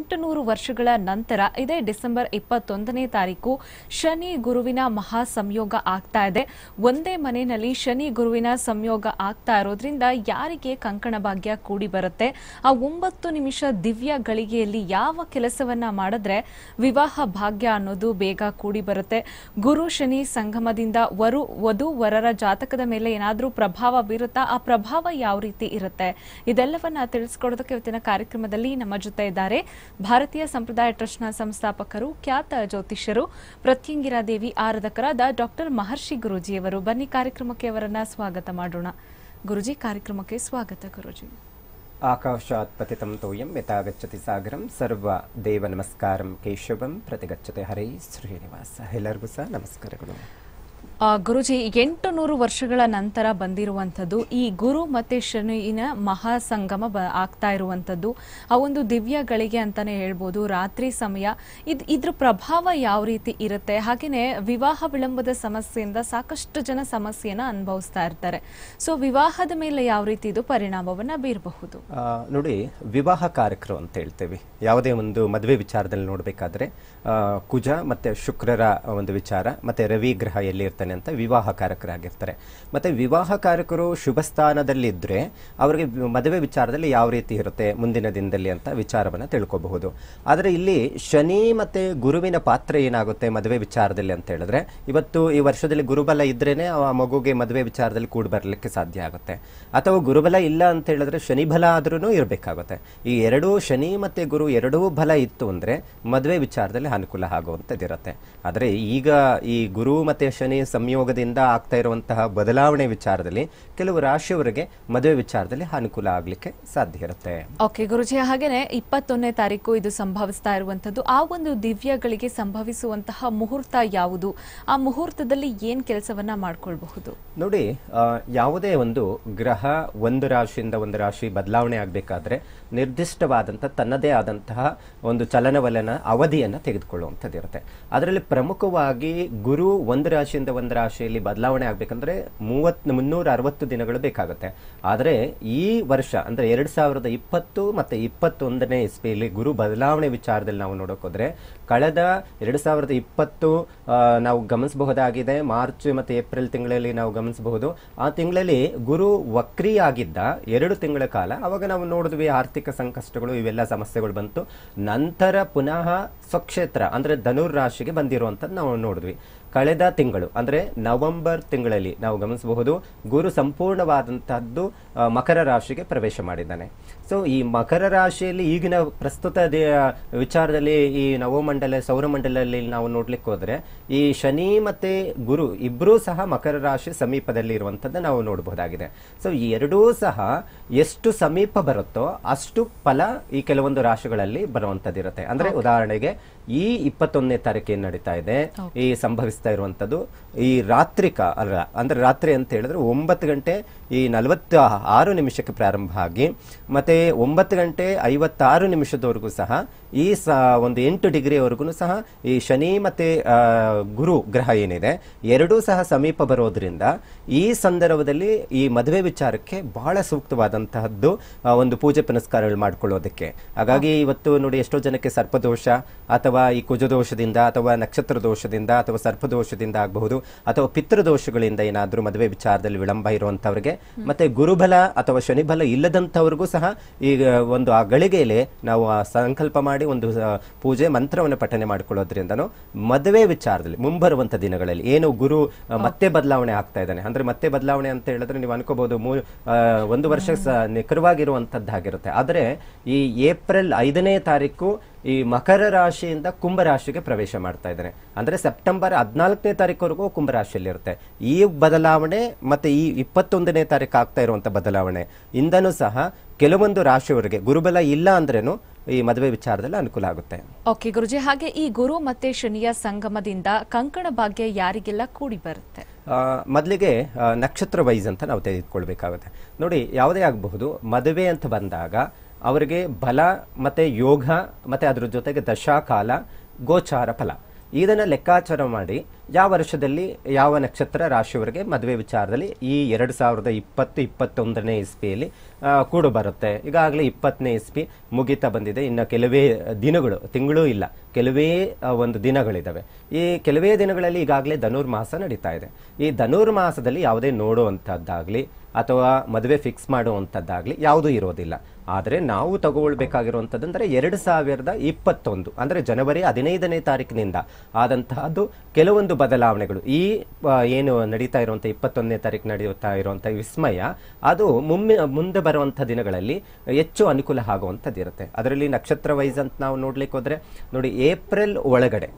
ಎಂಟುನೂರು ವರ್ಷಗಳ ನಂತರ ಇದೇ ಡಿಸೆಂಬರ್ ಇಪ್ಪತ್ತೊಂದನೇ ತಾರೀಕು ಶನಿ ಗುರುವಿನ ಮಹಾ ಸಂಯೋಗ ಆಗ್ತಾ ಇದೆ ಒಂದೇ ಮನೆಯಲ್ಲಿ ಶನಿ ಗುರುವಿನ ಸಂಯೋಗ ಆಗ್ತಾ ಇರೋದ್ರಿಂದ ಯಾರಿಗೆ ಕಂಕಣ ಭಾಗ್ಯ ಕೂಡಿ ಬರುತ್ತೆ ಆ ಒಂಬತ್ತು ನಿಮಿಷ ದಿವ್ಯ ಗಳಿಗೆಯಲ್ಲಿ ಯಾವ ಕೆಲಸವನ್ನ ಮಾಡಿದ್ರೆ ವಿವಾಹ ಭಾಗ್ಯ ಅನ್ನೋದು ಬೇಗ ಕೂಡಿ ಬರುತ್ತೆ ಗುರು ಶನಿ ಸಂಗಮದಿಂದ ವರು ವಧು ವರರ ಜಾತಕದ ಮೇಲೆ ಏನಾದರೂ ಪ್ರಭಾವ ಬೀರುತ್ತಾ ಆ ಪ್ರಭಾವ ಯಾವ ರೀತಿ ಇರುತ್ತೆ ಇದೆಲ್ಲವನ್ನ ತಿಳಿಸ್ಕೊಡೋದಕ್ಕೆ ಇವತ್ತಿನ ಕಾರ್ಯಕ್ರಮದಲ್ಲಿ ನಮ್ಮ ಜೊತೆ ಇದ್ದಾರೆ ಭಾರತೀಯ ಸಂಪ್ರದಾಯ ಟ್ರಸ್ಟ್ನ ಸಂಸ್ಥಾಪಕರು ಖ್ಯಾತ ಜ್ಯೋತಿಷ್ಯರು ಪ್ರತ್ಯಂಗಿರಾ ದೇವಿ ಆರಾಧಕರಾದ ಡಾಕ್ಟರ್ ಮಹರ್ಷಿ ಗುರೂಜಿಯವರು ಬನ್ನಿ ಕಾರ್ಯಕ್ರಮಕ್ಕೆ ಅವರನ್ನ ಸ್ವಾಗತ ಮಾಡೋಣ ಗುರುಜಿ ಕಾರ್ಯಕ್ರಮಕ್ಕೆ ಸ್ವಾಗತ ಗುರುಜಿ ಆಕಾಶಾತ್ ಪತಿತಂ ತೋಯಂ ಯಥಾಗಚ್ಚತಿ ಸಾಗರಂ ಸರ್ವ ದೇವ ನಮಸ್ಕಾರಂ ಕೇಶವಂ ಪ್ರತಿಗಚ್ಚತೆ ಹರೈ ಶ್ರೀನಿವಾಸ ಎಲ್ಲರಿಗೂ ಸಹ ನಮಸ್ಕಾರಗಳು ಗುರುಜಿ ಎಂಟು ನೂರು ವರ್ಷಗಳ ನಂತರ ಬಂದಿರುವಂಥದ್ದು ಈ ಗುರು ಮತ್ತು ಶನಿನ ಮಹಾಸಂಗಮ ಬ ಆಗ್ತಾ ಇರುವಂಥದ್ದು ಆ ಒಂದು ದಿವ್ಯ ಗಳಿಗೆ ಅಂತಲೇ ಹೇಳ್ಬೋದು ರಾತ್ರಿ ಸಮಯ ಇದು ಇದ್ರ ಪ್ರಭಾವ ಯಾವ ರೀತಿ ಇರುತ್ತೆ ಹಾಗೆಯೇ ವಿವಾಹ ವಿಳಂಬದ ಸಮಸ್ಯೆಯಿಂದ ಸಾಕಷ್ಟು ಜನ ಸಮಸ್ಯೆಯನ್ನು ಅನುಭವಿಸ್ತಾ ಇರ್ತಾರೆ ಸೊ ವಿವಾಹದ ಮೇಲೆ ಯಾವ ರೀತಿ ಇದು ಪರಿಣಾಮವನ್ನು ಬೀರಬಹುದು ನೋಡಿ ವಿವಾಹ ಕಾರ್ಯಕ್ರಮ ಅಂತ ಹೇಳ್ತೇವೆ ಯಾವುದೇ ಒಂದು ಮದುವೆ ವಿಚಾರದಲ್ಲಿ ನೋಡಬೇಕಾದ್ರೆ ಕುಜ ಮತ್ತು ಶುಕ್ರರ ಒಂದು ವಿಚಾರ ಮತ್ತು ರವಿ ಗ್ರಹ ಎಲ್ಲಿ ಮಾಡ್ತಾನೆ ಅಂತ ವಿವಾಹ ಕಾರಕರಾಗಿರ್ತಾರೆ ಮತ್ತು ವಿವಾಹ ಕಾರಕರು ಶುಭ ಅವರಿಗೆ ಮದುವೆ ವಿಚಾರದಲ್ಲಿ ಯಾವ ರೀತಿ ಇರುತ್ತೆ ಮುಂದಿನ ದಿನದಲ್ಲಿ ಅಂತ ವಿಚಾರವನ್ನು ತಿಳ್ಕೊಬಹುದು ಆದರೆ ಇಲ್ಲಿ ಶನಿ ಮತ್ತು ಗುರುವಿನ ಪಾತ್ರ ಏನಾಗುತ್ತೆ ಮದುವೆ ವಿಚಾರದಲ್ಲಿ ಅಂತ ಹೇಳಿದ್ರೆ ಇವತ್ತು ಈ ವರ್ಷದಲ್ಲಿ ಗುರುಬಲ ಇದ್ರೇ ಆ ಮಗುಗೆ ಮದುವೆ ವಿಚಾರದಲ್ಲಿ ಕೂಡಿ ಬರಲಿಕ್ಕೆ ಸಾಧ್ಯ ಆಗುತ್ತೆ ಅಥವಾ ಗುರುಬಲ ಇಲ್ಲ ಅಂತ ಹೇಳಿದ್ರೆ ಶನಿ ಬಲ ಆದ್ರೂ ಇರಬೇಕಾಗುತ್ತೆ ಈ ಎರಡೂ ಶನಿ ಮತ್ತೆ ಗುರು ಎರಡೂ ಬಲ ಇತ್ತು ಅಂದ್ರೆ ಮದುವೆ ವಿಚಾರದಲ್ಲಿ ಅನುಕೂಲ ಆಗುವಂಥದ್ದಿರುತ್ತೆ ಆದರೆ ಈಗ ಈ ಗುರು ಮತ್ತು ಶನಿ ಸಂಯೋಗದಿಂದ ಆಗ್ತಾ ಇರುವಂತಹ ಬದಲಾವಣೆ ವಿಚಾರದಲ್ಲಿ ಕೆಲವು ರಾಶಿಯವರಿಗೆ ಮದುವೆ ವಿಚಾರದಲ್ಲಿ ಅನುಕೂಲ ಆಗ್ಲಿಕ್ಕೆ ಸಾಧ್ಯ ಇರುತ್ತೆ ಓಕೆ ಗುರುಜಿ ಹಾಗೇನೆ ಇಪ್ಪತ್ತೊಂದನೇ ತಾರೀಕು ಇದು ಸಂಭವಿಸ್ತಾ ಇರುವಂತದ್ದು ಆ ಒಂದು ದಿವ್ಯಗಳಿಗೆ ಸಂಭವಿಸುವಂತಹ ಮುಹೂರ್ತ ಯಾವುದು ಆ ಮುಹೂರ್ತದಲ್ಲಿ ಏನ್ ಕೆಲಸವನ್ನ ಮಾಡ್ಕೊಳ್ಬಹುದು ನೋಡಿ ಯಾವುದೇ ಒಂದು ಗ್ರಹ ಒಂದು ರಾಶಿಯಿಂದ ಒಂದು ರಾಶಿ ಬದಲಾವಣೆ ಆಗಬೇಕಾದ್ರೆ ನಿರ್ದಿಷ್ಟವಾದಂತಹ ತನ್ನದೇ ಆದಂತಹ ಒಂದು ಚಲನವಲನ ಅವಧಿಯನ್ನು ತೆಗೆದುಕೊಳ್ಳುವಂಥದ್ದು ಇರುತ್ತೆ ಅದರಲ್ಲಿ ಪ್ರಮುಖವಾಗಿ ಗುರು ಒಂದು ರಾಶಿಯಿಂದ ಒಂದು ಚಂದ್ರಾಶಿಯಲ್ಲಿ ಬದಲಾವಣೆ ಆಗಬೇಕಂದ್ರೆ ಮೂವತ್ ಮುನ್ನೂರ ಅರವತ್ತು ದಿನಗಳು ಬೇಕಾಗುತ್ತೆ ಆದರೆ ಈ ವರ್ಷ ಅಂದರೆ ಎರಡು ಸಾವಿರದ ಇಪ್ಪತ್ತು ಮತ್ತು ಇಪ್ಪತ್ತೊಂದನೇ ಇಸ್ವಿಯಲ್ಲಿ ಗುರು ಬದಲಾವಣೆ ವಿಚಾರದಲ್ಲಿ ನಾವು ಹೋದ್ರೆ ಕಳೆದ ಎರಡು ಸಾವಿರದ ಇಪ್ಪತ್ತು ನಾವು ಗಮನಿಸಬಹುದಾಗಿದೆ ಮಾರ್ಚ್ ಮತ್ತು ಏಪ್ರಿಲ್ ತಿಂಗಳಲ್ಲಿ ನಾವು ಗಮನಿಸಬಹುದು ಆ ತಿಂಗಳಲ್ಲಿ ಗುರು ವಕ್ರಿಯಾಗಿದ್ದ ಎರಡು ತಿಂಗಳ ಕಾಲ ಅವಾಗ ನಾವು ನೋಡಿದ್ವಿ ಆರ್ಥಿಕ ಸಂಕಷ್ಟಗಳು ಇವೆಲ್ಲ ಸಮಸ್ಯೆಗಳು ಬಂತು ನಂತರ ಪುನಃ ಸ್ವಕ್ಷೇತ್ರ ಅಂದರೆ ಧನುರ್ ರಾಶಿಗೆ ಬಂದಿರುವಂಥದ್ದು ನಾವು ನೋಡಿದ್ವಿ ಕಳೆದ ತಿಂಗಳು ಅಂದರೆ ನವೆಂಬರ್ ತಿಂಗಳಲ್ಲಿ ನಾವು ಗಮನಿಸಬಹುದು ಗುರು ಸಂಪೂರ್ಣವಾದಂತಹದ್ದು ಮಕರ ರಾಶಿಗೆ ಪ್ರವೇಶ ಮಾಡಿದ್ದಾನೆ ಸೊ ಈ ಮಕರ ರಾಶಿಯಲ್ಲಿ ಈಗಿನ ಪ್ರಸ್ತುತ ವಿಚಾರದಲ್ಲಿ ಈ ನವಮಂಡಲ ಸೌರಮಂಡಲದಲ್ಲಿ ನಾವು ನೋಡ್ಲಿಕ್ಕೆ ಹೋದ್ರೆ ಈ ಶನಿ ಮತ್ತೆ ಗುರು ಇಬ್ಬರೂ ಸಹ ಮಕರ ರಾಶಿ ಸಮೀಪದಲ್ಲಿ ಇರುವಂತದ್ದು ನಾವು ನೋಡಬಹುದಾಗಿದೆ ಸೊ ಈ ಎರಡೂ ಸಹ ಎಷ್ಟು ಸಮೀಪ ಬರುತ್ತೋ ಅಷ್ಟು ಫಲ ಈ ಕೆಲವೊಂದು ರಾಶಿಗಳಲ್ಲಿ ಬರುವಂತದ್ದಿರುತ್ತೆ ಅಂದ್ರೆ ಉದಾಹರಣೆಗೆ ಈ ಇಪ್ಪತ್ತೊಂದನೇ ತಾರೀಕು ಏನ್ ನಡೀತಾ ಇದೆ ಈ ಸಂಭವಿಸ್ತಾ ಇರುವಂತದ್ದು ಈ ರಾತ್ರಿಕ ಅಲ್ಲ ಅಂದ್ರೆ ರಾತ್ರಿ ಅಂತ ಹೇಳಿದ್ರೆ ಒಂಬತ್ತು ಗಂಟೆ ಈ ನಲವತ್ತ ಆರು ನಿಮಿಷಕ್ಕೆ ಪ್ರಾರಂಭ ಆಗಿ ಮತ್ತೆ ಒಂಬತ್ತು ಗಂಟೆ ಐವತ್ತಾರು ನಿಮಿಷದವರೆಗೂ ಸಹ ಈ ಸ ಒಂದು ಎಂಟು ಡಿಗ್ರಿವರೆಗೂ ಸಹ ಈ ಶನಿ ಮತ್ತು ಗುರು ಗ್ರಹ ಏನಿದೆ ಎರಡೂ ಸಹ ಸಮೀಪ ಬರೋದ್ರಿಂದ ಈ ಸಂದರ್ಭದಲ್ಲಿ ಈ ಮದುವೆ ವಿಚಾರಕ್ಕೆ ಬಹಳ ಸೂಕ್ತವಾದಂತಹದ್ದು ಒಂದು ಪೂಜೆ ಪುನಸ್ಕಾರಗಳು ಮಾಡಿಕೊಳ್ಳೋದಕ್ಕೆ ಹಾಗಾಗಿ ಇವತ್ತು ನೋಡಿ ಎಷ್ಟೋ ಜನಕ್ಕೆ ಸರ್ಪದೋಷ ಅಥವಾ ಈ ಕುಜದೋಷದಿಂದ ಅಥವಾ ನಕ್ಷತ್ರ ದೋಷದಿಂದ ಅಥವಾ ಸರ್ಪದೋಷದಿಂದ ಆಗಬಹುದು ಅಥವಾ ಪಿತೃದೋಷಗಳಿಂದ ಏನಾದರೂ ಮದುವೆ ವಿಚಾರದಲ್ಲಿ ವಿಳಂಬ ಇರುವಂಥವ್ರಿಗೆ ಮತ್ತು ಗುರುಬಲ ಅಥವಾ ಶನಿಬಲ ಇಲ್ಲದಂಥವ್ರಿಗೂ ಸಹ ಈಗ ಒಂದು ಆ ಗಳಿಗೆಯಲ್ಲಿ ನಾವು ಸಂಕಲ್ಪ ಮಾಡಿ ಮಾಡಿ ಒಂದು ಪೂಜೆ ಮಂತ್ರವನ್ನು ಪಠನೆ ಮಾಡಿಕೊಳ್ಳೋದ್ರಿಂದ ಮದುವೆ ವಿಚಾರದಲ್ಲಿ ಮುಂಬರುವಂತಹ ದಿನಗಳಲ್ಲಿ ಏನು ಗುರು ಮತ್ತೆ ಬದಲಾವಣೆ ಆಗ್ತಾ ಇದ್ದಾನೆ ಅಂದ್ರೆ ಮತ್ತೆ ಬದಲಾವಣೆ ಅಂತ ಹೇಳಿದ್ರೆ ನೀವು ಅನ್ಕೋಬಹುದು ಒಂದು ವರ್ಷ ನಿಖರವಾಗಿರುವಂತದ್ದಾಗಿರುತ್ತೆ ಆದ್ರೆ ಈ ಏಪ್ರಿಲ್ ಐದನೇ ತಾರೀಕು ಈ ಮಕರ ರಾಶಿಯಿಂದ ಕುಂಭರಾಶಿಗೆ ಪ್ರವೇಶ ಮಾಡ್ತಾ ಇದ್ದಾನೆ ಅಂದ್ರೆ ಸೆಪ್ಟೆಂಬರ್ ಹದಿನಾಲ್ಕನೇ ತಾರೀಕುವರೆಗೂ ಕುಂಭರಾಶಿಯಲ್ಲಿರುತ್ತೆ ಈ ಬದಲಾವಣೆ ಮತ್ತೆ ಈ ಇಪ್ಪತ್ತೊಂದನೇ ತಾರೀಕು ಆಗ್ತಾ ಇರುವಂತಹ ಬದಲಾವಣೆ ಇಂದನೂ ಸಹ ಕೆಲವೊಂದು ರಾಶಿಯವರಿಗೆ ಗುರುಬಲ ಇಲ್ಲ ಅಂದ್ರೇನು ಈ ಮದುವೆ ವಿಚಾರದಲ್ಲಿ ಅನುಕೂಲ ಆಗುತ್ತೆ ಓಕೆ ಗುರುಜಿ ಹಾಗೆ ಈ ಗುರು ಮತ್ತೆ ಶನಿಯ ಸಂಗಮದಿಂದ ಕಂಕಣ ಭಾಗ್ಯ ಯಾರಿಗೆಲ್ಲ ಕೂಡಿ ಬರುತ್ತೆ ಮೊದಲಿಗೆ ನಕ್ಷತ್ರ ವೈಸ್ ಅಂತ ನಾವು ತೆಗೆದುಕೊಳ್ಬೇಕಾಗುತ್ತೆ ನೋಡಿ ಯಾವುದೇ ಆಗಬಹುದು ಮದುವೆ ಅಂತ ಬಂದಾಗ ಅವರಿಗೆ ಬಲ ಮತ್ತೆ ಯೋಗ ಮತ್ತೆ ಅದರ ಜೊತೆಗೆ ದಶಾಕಾಲ ಗೋಚಾರ ಫಲ ಇದನ್ನು ಲೆಕ್ಕಾಚಾರ ಮಾಡಿ ಯಾವ ವರ್ಷದಲ್ಲಿ ಯಾವ ನಕ್ಷತ್ರ ರಾಶಿಯವರಿಗೆ ಮದುವೆ ವಿಚಾರದಲ್ಲಿ ಈ ಎರಡು ಸಾವಿರದ ಇಪ್ಪತ್ತು ಇಪ್ಪತ್ತೊಂದನೇ ಇಸ್ಪಿಯಲ್ಲಿ ಕೂಡು ಬರುತ್ತೆ ಈಗಾಗಲೇ ಇಪ್ಪತ್ತನೇ ಇಸ್ಪಿ ಮುಗಿತಾ ಬಂದಿದೆ ಇನ್ನು ಕೆಲವೇ ದಿನಗಳು ತಿಂಗಳೂ ಇಲ್ಲ ಕೆಲವೇ ಒಂದು ದಿನಗಳಿದ್ದಾವೆ ಈ ಕೆಲವೇ ದಿನಗಳಲ್ಲಿ ಈಗಾಗಲೇ ಧನುರ್ಮಾಸ ನಡೀತಾ ಇದೆ ಈ ಧನುರ್ಮಾಸದಲ್ಲಿ ಯಾವುದೇ ನೋಡುವಂಥದ್ದಾಗಲಿ ಅಥವಾ ಮದುವೆ ಫಿಕ್ಸ್ ಮಾಡುವಂಥದ್ದಾಗಲಿ ಯಾವುದೂ ಇರೋದಿಲ್ಲ ಆದರೆ ನಾವು ಅಂದರೆ ಎರಡು ಸಾವಿರದ ಇಪ್ಪತ್ತೊಂದು ಅಂದರೆ ಜನವರಿ ಹದಿನೈದನೇ ತಾರೀಕಿನಿಂದ ಆದಂತಹದ್ದು ಕೆಲವೊಂದು ಬದಲಾವಣೆಗಳು ಈ ಏನು ನಡೀತಾ ಇರುವಂಥ ಇಪ್ಪತ್ತೊಂದನೇ ತಾರೀಕು ನಡೆಯುತ್ತಾ ಇರುವಂಥ ವಿಸ್ಮಯ ಅದು ಮುಮ್ಮೆ ಮುಂದೆ ಬರುವಂಥ ದಿನಗಳಲ್ಲಿ ಹೆಚ್ಚು ಅನುಕೂಲ ಆಗುವಂಥದ್ದಿರುತ್ತೆ ಅದರಲ್ಲಿ ನಕ್ಷತ್ರ ವೈಸ್ ಅಂತ ನಾವು ನೋಡ್ಲಿಕ್ಕೆ ಹೋದರೆ ನೋಡಿ ಏಪ್ರಿಲ್ ಒಳಗಡೆ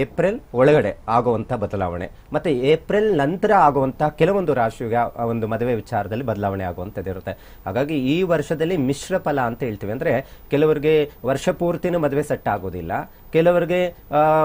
ಏಪ್ರಿಲ್ ಒಳಗಡೆ ಆಗುವಂಥ ಬದಲಾವಣೆ ಮತ್ತು ಏಪ್ರಿಲ್ ನಂತರ ಆಗುವಂಥ ಕೆಲವೊಂದು ರಾಶಿಗೆ ಒಂದು ಮದುವೆ ವಿಚಾರದಲ್ಲಿ ಬದಲಾವಣೆ ಆಗುವಂಥದ್ದು ಇರುತ್ತೆ ಹಾಗಾಗಿ ಈ ವರ್ಷದಲ್ಲಿ ಮಿಶ್ರ ಫಲ ಅಂತ ಹೇಳ್ತೀವಿ ಅಂದರೆ ಕೆಲವರಿಗೆ ವರ್ಷ ಪೂರ್ತಿನೂ ಮದುವೆ ಸೆಟ್ ಆಗೋದಿಲ್ಲ ಕೆಲವರಿಗೆ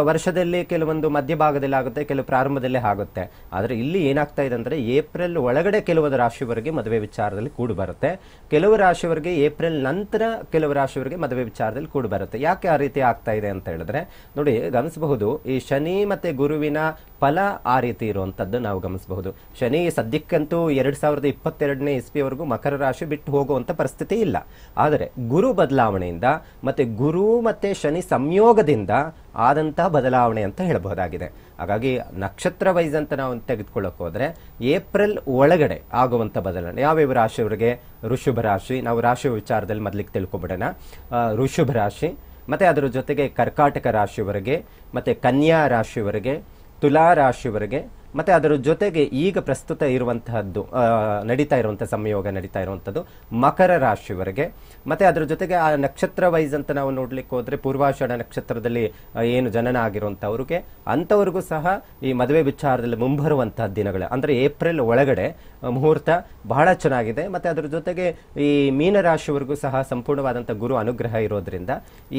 ವರ್ಷದಲ್ಲಿ ಕೆಲವೊಂದು ಮಧ್ಯಭಾಗದಲ್ಲಿ ಆಗುತ್ತೆ ಕೆಲವು ಪ್ರಾರಂಭದಲ್ಲೇ ಆಗುತ್ತೆ ಆದರೆ ಇಲ್ಲಿ ಏನಾಗ್ತಾ ಇದೆ ಅಂದರೆ ಏಪ್ರಿಲ್ ಒಳಗಡೆ ಕೆಲವೊಂದು ರಾಶಿವರೆಗೆ ಮದುವೆ ವಿಚಾರದಲ್ಲಿ ಕೂಡು ಬರುತ್ತೆ ಕೆಲವು ರಾಶಿಯವರಿಗೆ ಏಪ್ರಿಲ್ ನಂತರ ಕೆಲವು ರಾಶಿಯವರಿಗೆ ಮದುವೆ ವಿಚಾರದಲ್ಲಿ ಕೂಡು ಬರುತ್ತೆ ಯಾಕೆ ಆ ರೀತಿ ಆಗ್ತಾ ಇದೆ ಅಂತ ಹೇಳಿದ್ರೆ ನೋಡಿ ಗಮನಿಸಬಹುದು ಈ ಶನಿ ಮತ್ತೆ ಗುರುವಿನ ಫಲ ಆ ರೀತಿ ಇರುವಂತದ್ದು ನಾವು ಗಮನಿಸಬಹುದು ಶನಿ ಸದ್ಯಕ್ಕಂತೂ ಎರಡು ಸಾವಿರದ ಇಪ್ಪತ್ತೆರಡನೇ ಇಸ್ಪಿಯವರೆಗೂ ಮಕರ ರಾಶಿ ಬಿಟ್ಟು ಹೋಗುವಂಥ ಪರಿಸ್ಥಿತಿ ಇಲ್ಲ ಆದರೆ ಗುರು ಬದಲಾವಣೆಯಿಂದ ಮತ್ತೆ ಗುರು ಮತ್ತು ಶನಿ ಸಂಯೋಗದಿಂದ ಕಾರಣದಿಂದ ಆದಂತಹ ಬದಲಾವಣೆ ಅಂತ ಹೇಳಬಹುದಾಗಿದೆ ಹಾಗಾಗಿ ನಕ್ಷತ್ರ ವೈಸ್ ಅಂತ ನಾವು ತೆಗೆದುಕೊಳ್ಳಕ್ ಹೋದ್ರೆ ಏಪ್ರಿಲ್ ಒಳಗಡೆ ಆಗುವಂಥ ಬದಲಾವಣೆ ಯಾವ್ಯಾವ ರಾಶಿಯವರಿಗೆ ಋಷುಭ ರಾಶಿ ನಾವು ರಾಶಿ ವಿಚಾರದಲ್ಲಿ ಮೊದಲಿಗೆ ತಿಳ್ಕೊಬಿಡೋಣ ಋಷುಭ ರಾಶಿ ಮತ್ತೆ ಅದರ ಜೊತೆಗೆ ಕರ್ಕಾಟಕ ರಾಶಿಯವರೆಗೆ ಮತ್ತೆ ಕನ್ಯಾ ರಾಶಿಯವರೆಗೆ ತುಲಾ ರಾಶಿಯವರೆಗೆ ಮತ್ತು ಅದರ ಜೊತೆಗೆ ಈಗ ಪ್ರಸ್ತುತ ಇರುವಂತಹದ್ದು ನಡೀತಾ ಇರುವಂಥ ಸಂಯೋಗ ನಡೀತಾ ಇರುವಂಥದ್ದು ಮಕರ ರಾಶಿವರೆಗೆ ಮತ್ತು ಅದರ ಜೊತೆಗೆ ಆ ನಕ್ಷತ್ರ ವೈಸ್ ಅಂತ ನಾವು ನೋಡ್ಲಿಕ್ಕೆ ಹೋದರೆ ಪೂರ್ವಾಷಾಢ ನಕ್ಷತ್ರದಲ್ಲಿ ಏನು ಜನನ ಆಗಿರುವಂಥವ್ರಿಗೆ ಅಂಥವ್ರಿಗೂ ಸಹ ಈ ಮದುವೆ ವಿಚಾರದಲ್ಲಿ ಮುಂಬರುವಂತಹ ದಿನಗಳು ಅಂದರೆ ಏಪ್ರಿಲ್ ಒಳಗಡೆ ಮುಹೂರ್ತ ಬಹಳ ಚೆನ್ನಾಗಿದೆ ಮತ್ತು ಅದರ ಜೊತೆಗೆ ಈ ಮೀನರಾಶಿವರೆಗೂ ಸಹ ಸಂಪೂರ್ಣವಾದಂಥ ಗುರು ಅನುಗ್ರಹ ಇರೋದ್ರಿಂದ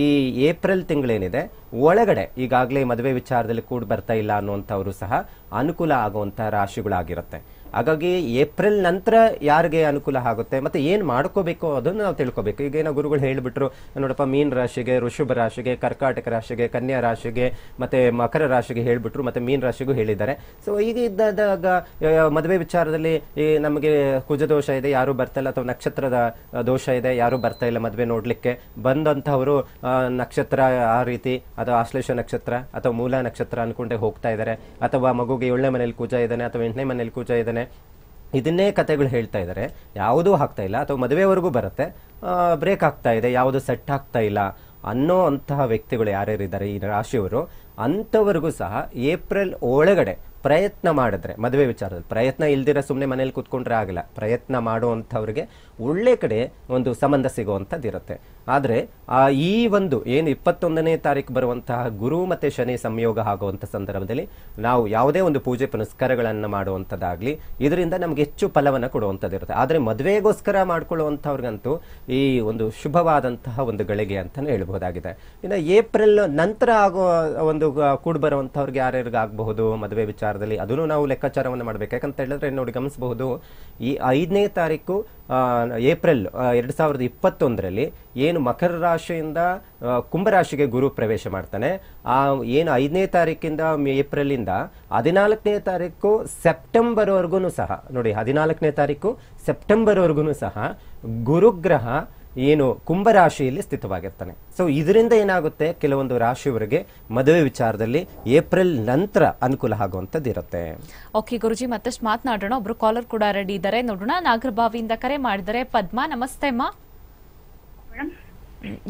ಈ ಏಪ್ರಿಲ್ ತಿಂಗಳೇನಿದೆ ಒಳಗಡೆ ಈಗಾಗಲೇ ಮದುವೆ ವಿಚಾರದಲ್ಲಿ ಕೂಡ ಬರ್ತಾ ಇಲ್ಲ ಅನ್ನುವಂಥವರು ಸಹ ಅನುಕೂಲ ಆಗುವಂಥ ರಾಶಿಗಳಾಗಿರುತ್ತೆ ಹಾಗಾಗಿ ಏಪ್ರಿಲ್ ನಂತರ ಯಾರಿಗೆ ಅನುಕೂಲ ಆಗುತ್ತೆ ಮತ್ತೆ ಏನು ಮಾಡ್ಕೋಬೇಕು ಅದನ್ನು ನಾವು ತಿಳ್ಕೊಬೇಕು ಈಗ ಏನೋ ಗುರುಗಳು ಹೇಳಿಬಿಟ್ರು ನೋಡಪ್ಪ ಮೀನ್ ರಾಶಿಗೆ ಋಷಭ ರಾಶಿಗೆ ಕರ್ಕಾಟಕ ರಾಶಿಗೆ ಕನ್ಯಾ ರಾಶಿಗೆ ಮತ್ತೆ ಮಕರ ರಾಶಿಗೆ ಹೇಳಿಬಿಟ್ರು ಮತ್ತೆ ಮೀನ್ ರಾಶಿಗೂ ಹೇಳಿದ್ದಾರೆ ಸೊ ಈಗ ಇದ್ದಾಗ ಮದುವೆ ವಿಚಾರದಲ್ಲಿ ಈ ನಮಗೆ ದೋಷ ಇದೆ ಯಾರು ಬರ್ತಾ ಇಲ್ಲ ಅಥವಾ ನಕ್ಷತ್ರದ ದೋಷ ಇದೆ ಯಾರು ಬರ್ತಾ ಇಲ್ಲ ಮದುವೆ ನೋಡಲಿಕ್ಕೆ ಬಂದಂಥವರು ನಕ್ಷತ್ರ ಆ ರೀತಿ ಅಥವಾ ಆಶ್ಲೇಷ ನಕ್ಷತ್ರ ಅಥವಾ ಮೂಲ ನಕ್ಷತ್ರ ಅನ್ಕೊಂಡೆ ಹೋಗ್ತಾ ಇದ್ದಾರೆ ಅಥವಾ ಮಗುಗೆ ಏಳನೇ ಮನೇಲಿ ಕೂಜ ಇದ್ದಾನೆ ಅಥವಾ ಎಂಟನೇ ಮನೇಲಿ ಕೂಜ ಇದ್ದಾನೆ ಇದನ್ನೇ ಕತೆಗಳು ಹೇಳ್ತಾ ಇದ್ದಾರೆ ಯಾವುದೂ ಆಗ್ತಾ ಇಲ್ಲ ಅಥವಾ ಮದುವೆವರೆಗೂ ಬರುತ್ತೆ ಬ್ರೇಕ್ ಆಗ್ತಾ ಇದೆ ಯಾವುದು ಸೆಟ್ ಆಗ್ತಾ ಇಲ್ಲ ಅನ್ನೋ ಅಂತಹ ವ್ಯಕ್ತಿಗಳು ಇದ್ದಾರೆ ಈ ರಾಶಿಯವರು ಅಂಥವರೆಗೂ ಸಹ ಏಪ್ರಿಲ್ ಒಳಗಡೆ ಪ್ರಯತ್ನ ಮಾಡಿದ್ರೆ ಮದುವೆ ವಿಚಾರದಲ್ಲಿ ಪ್ರಯತ್ನ ಇಲ್ದಿರ ಸುಮ್ಮನೆ ಮನೇಲಿ ಕೂತ್ಕೊಂಡ್ರೆ ಆಗಲ್ಲ ಪ್ರಯತ್ನ ಮಾಡುವಂಥವ್ರಿಗೆ ಒಳ್ಳೆ ಕಡೆ ಒಂದು ಸಂಬಂಧ ಇರುತ್ತೆ ಆದರೆ ಆ ಈ ಒಂದು ಏನು ಇಪ್ಪತ್ತೊಂದನೇ ತಾರೀಕು ಬರುವಂತಹ ಗುರು ಮತ್ತು ಶನಿ ಸಂಯೋಗ ಆಗುವಂಥ ಸಂದರ್ಭದಲ್ಲಿ ನಾವು ಯಾವುದೇ ಒಂದು ಪೂಜೆ ಪುನಸ್ಕಾರಗಳನ್ನು ಮಾಡುವಂಥದ್ದಾಗಲಿ ಇದರಿಂದ ನಮಗೆ ಹೆಚ್ಚು ಫಲವನ್ನು ಇರುತ್ತೆ ಆದರೆ ಮದುವೆಗೋಸ್ಕರ ಮಾಡ್ಕೊಳ್ಳುವಂಥವ್ರಿಗಂತೂ ಈ ಒಂದು ಶುಭವಾದಂತಹ ಒಂದು ಗಳಿಗೆ ಅಂತಲೇ ಹೇಳ್ಬೋದಾಗಿದೆ ಇನ್ನು ಏಪ್ರಿಲ್ ನಂತರ ಆಗೋ ಒಂದು ಕೂಡ್ ಬರುವಂಥವ್ರಿಗೆ ಆಗಬಹುದು ಮದುವೆ ವಿಚಾರದಲ್ಲಿ ಅದನ್ನು ನಾವು ಲೆಕ್ಕಾಚಾರವನ್ನು ಮಾಡಬೇಕು ಯಾಕಂತ ಹೇಳಿದ್ರೆ ನೋಡಿ ಗಮನಿಸಬಹುದು ಈ ಐದನೇ ತಾರೀಕು ಏಪ್ರಿಲ್ ಎರಡು ಸಾವಿರದ ಇಪ್ಪತ್ತೊಂದರಲ್ಲಿ ಏನು ಮಕರ ರಾಶಿಯಿಂದ ಕುಂಭರಾಶಿಗೆ ಗುರು ಪ್ರವೇಶ ಮಾಡ್ತಾನೆ ಆ ಏನು ಐದನೇ ತಾರೀಕಿಂದ ಏಪ್ರಿಲಿಂದ ಹದಿನಾಲ್ಕನೇ ತಾರೀಕು ಸೆಪ್ಟೆಂಬರ್ವರೆಗೂ ಸಹ ನೋಡಿ ಹದಿನಾಲ್ಕನೇ ತಾರೀಕು ಸೆಪ್ಟೆಂಬರ್ವರೆಗೂ ಸಹ ಗುರುಗ್ರಹ ಏನು ಕುಂಭರಾಶಿಯಲ್ಲಿ ಸ್ಥಿತವಾಗಿರ್ತಾನೆ ಸೊ ಇದರಿಂದ ಏನಾಗುತ್ತೆ ಕೆಲವೊಂದು ರಾಶಿಯವರಿಗೆ ಮದುವೆ ವಿಚಾರದಲ್ಲಿ ಏಪ್ರಿಲ್ ನಂತರ ಅನುಕೂಲ ಆಗುವಂತದ್ದು ಇರುತ್ತೆ ಓಕೆ ಗುರುಜಿ ಮತ್ತಷ್ಟು ಮಾತನಾಡೋಣ ಒಬ್ರು ಕಾಲರ್ ಕೂಡ ರೆಡಿ ಇದ್ದಾರೆ ನೋಡೋಣ ನಾಗರಬಾವಿಯಿಂದ ಕರೆ ಮಾಡಿದರೆ ಪದ್ಮ ನಮಸ್ತೆ ಅಮ್ಮ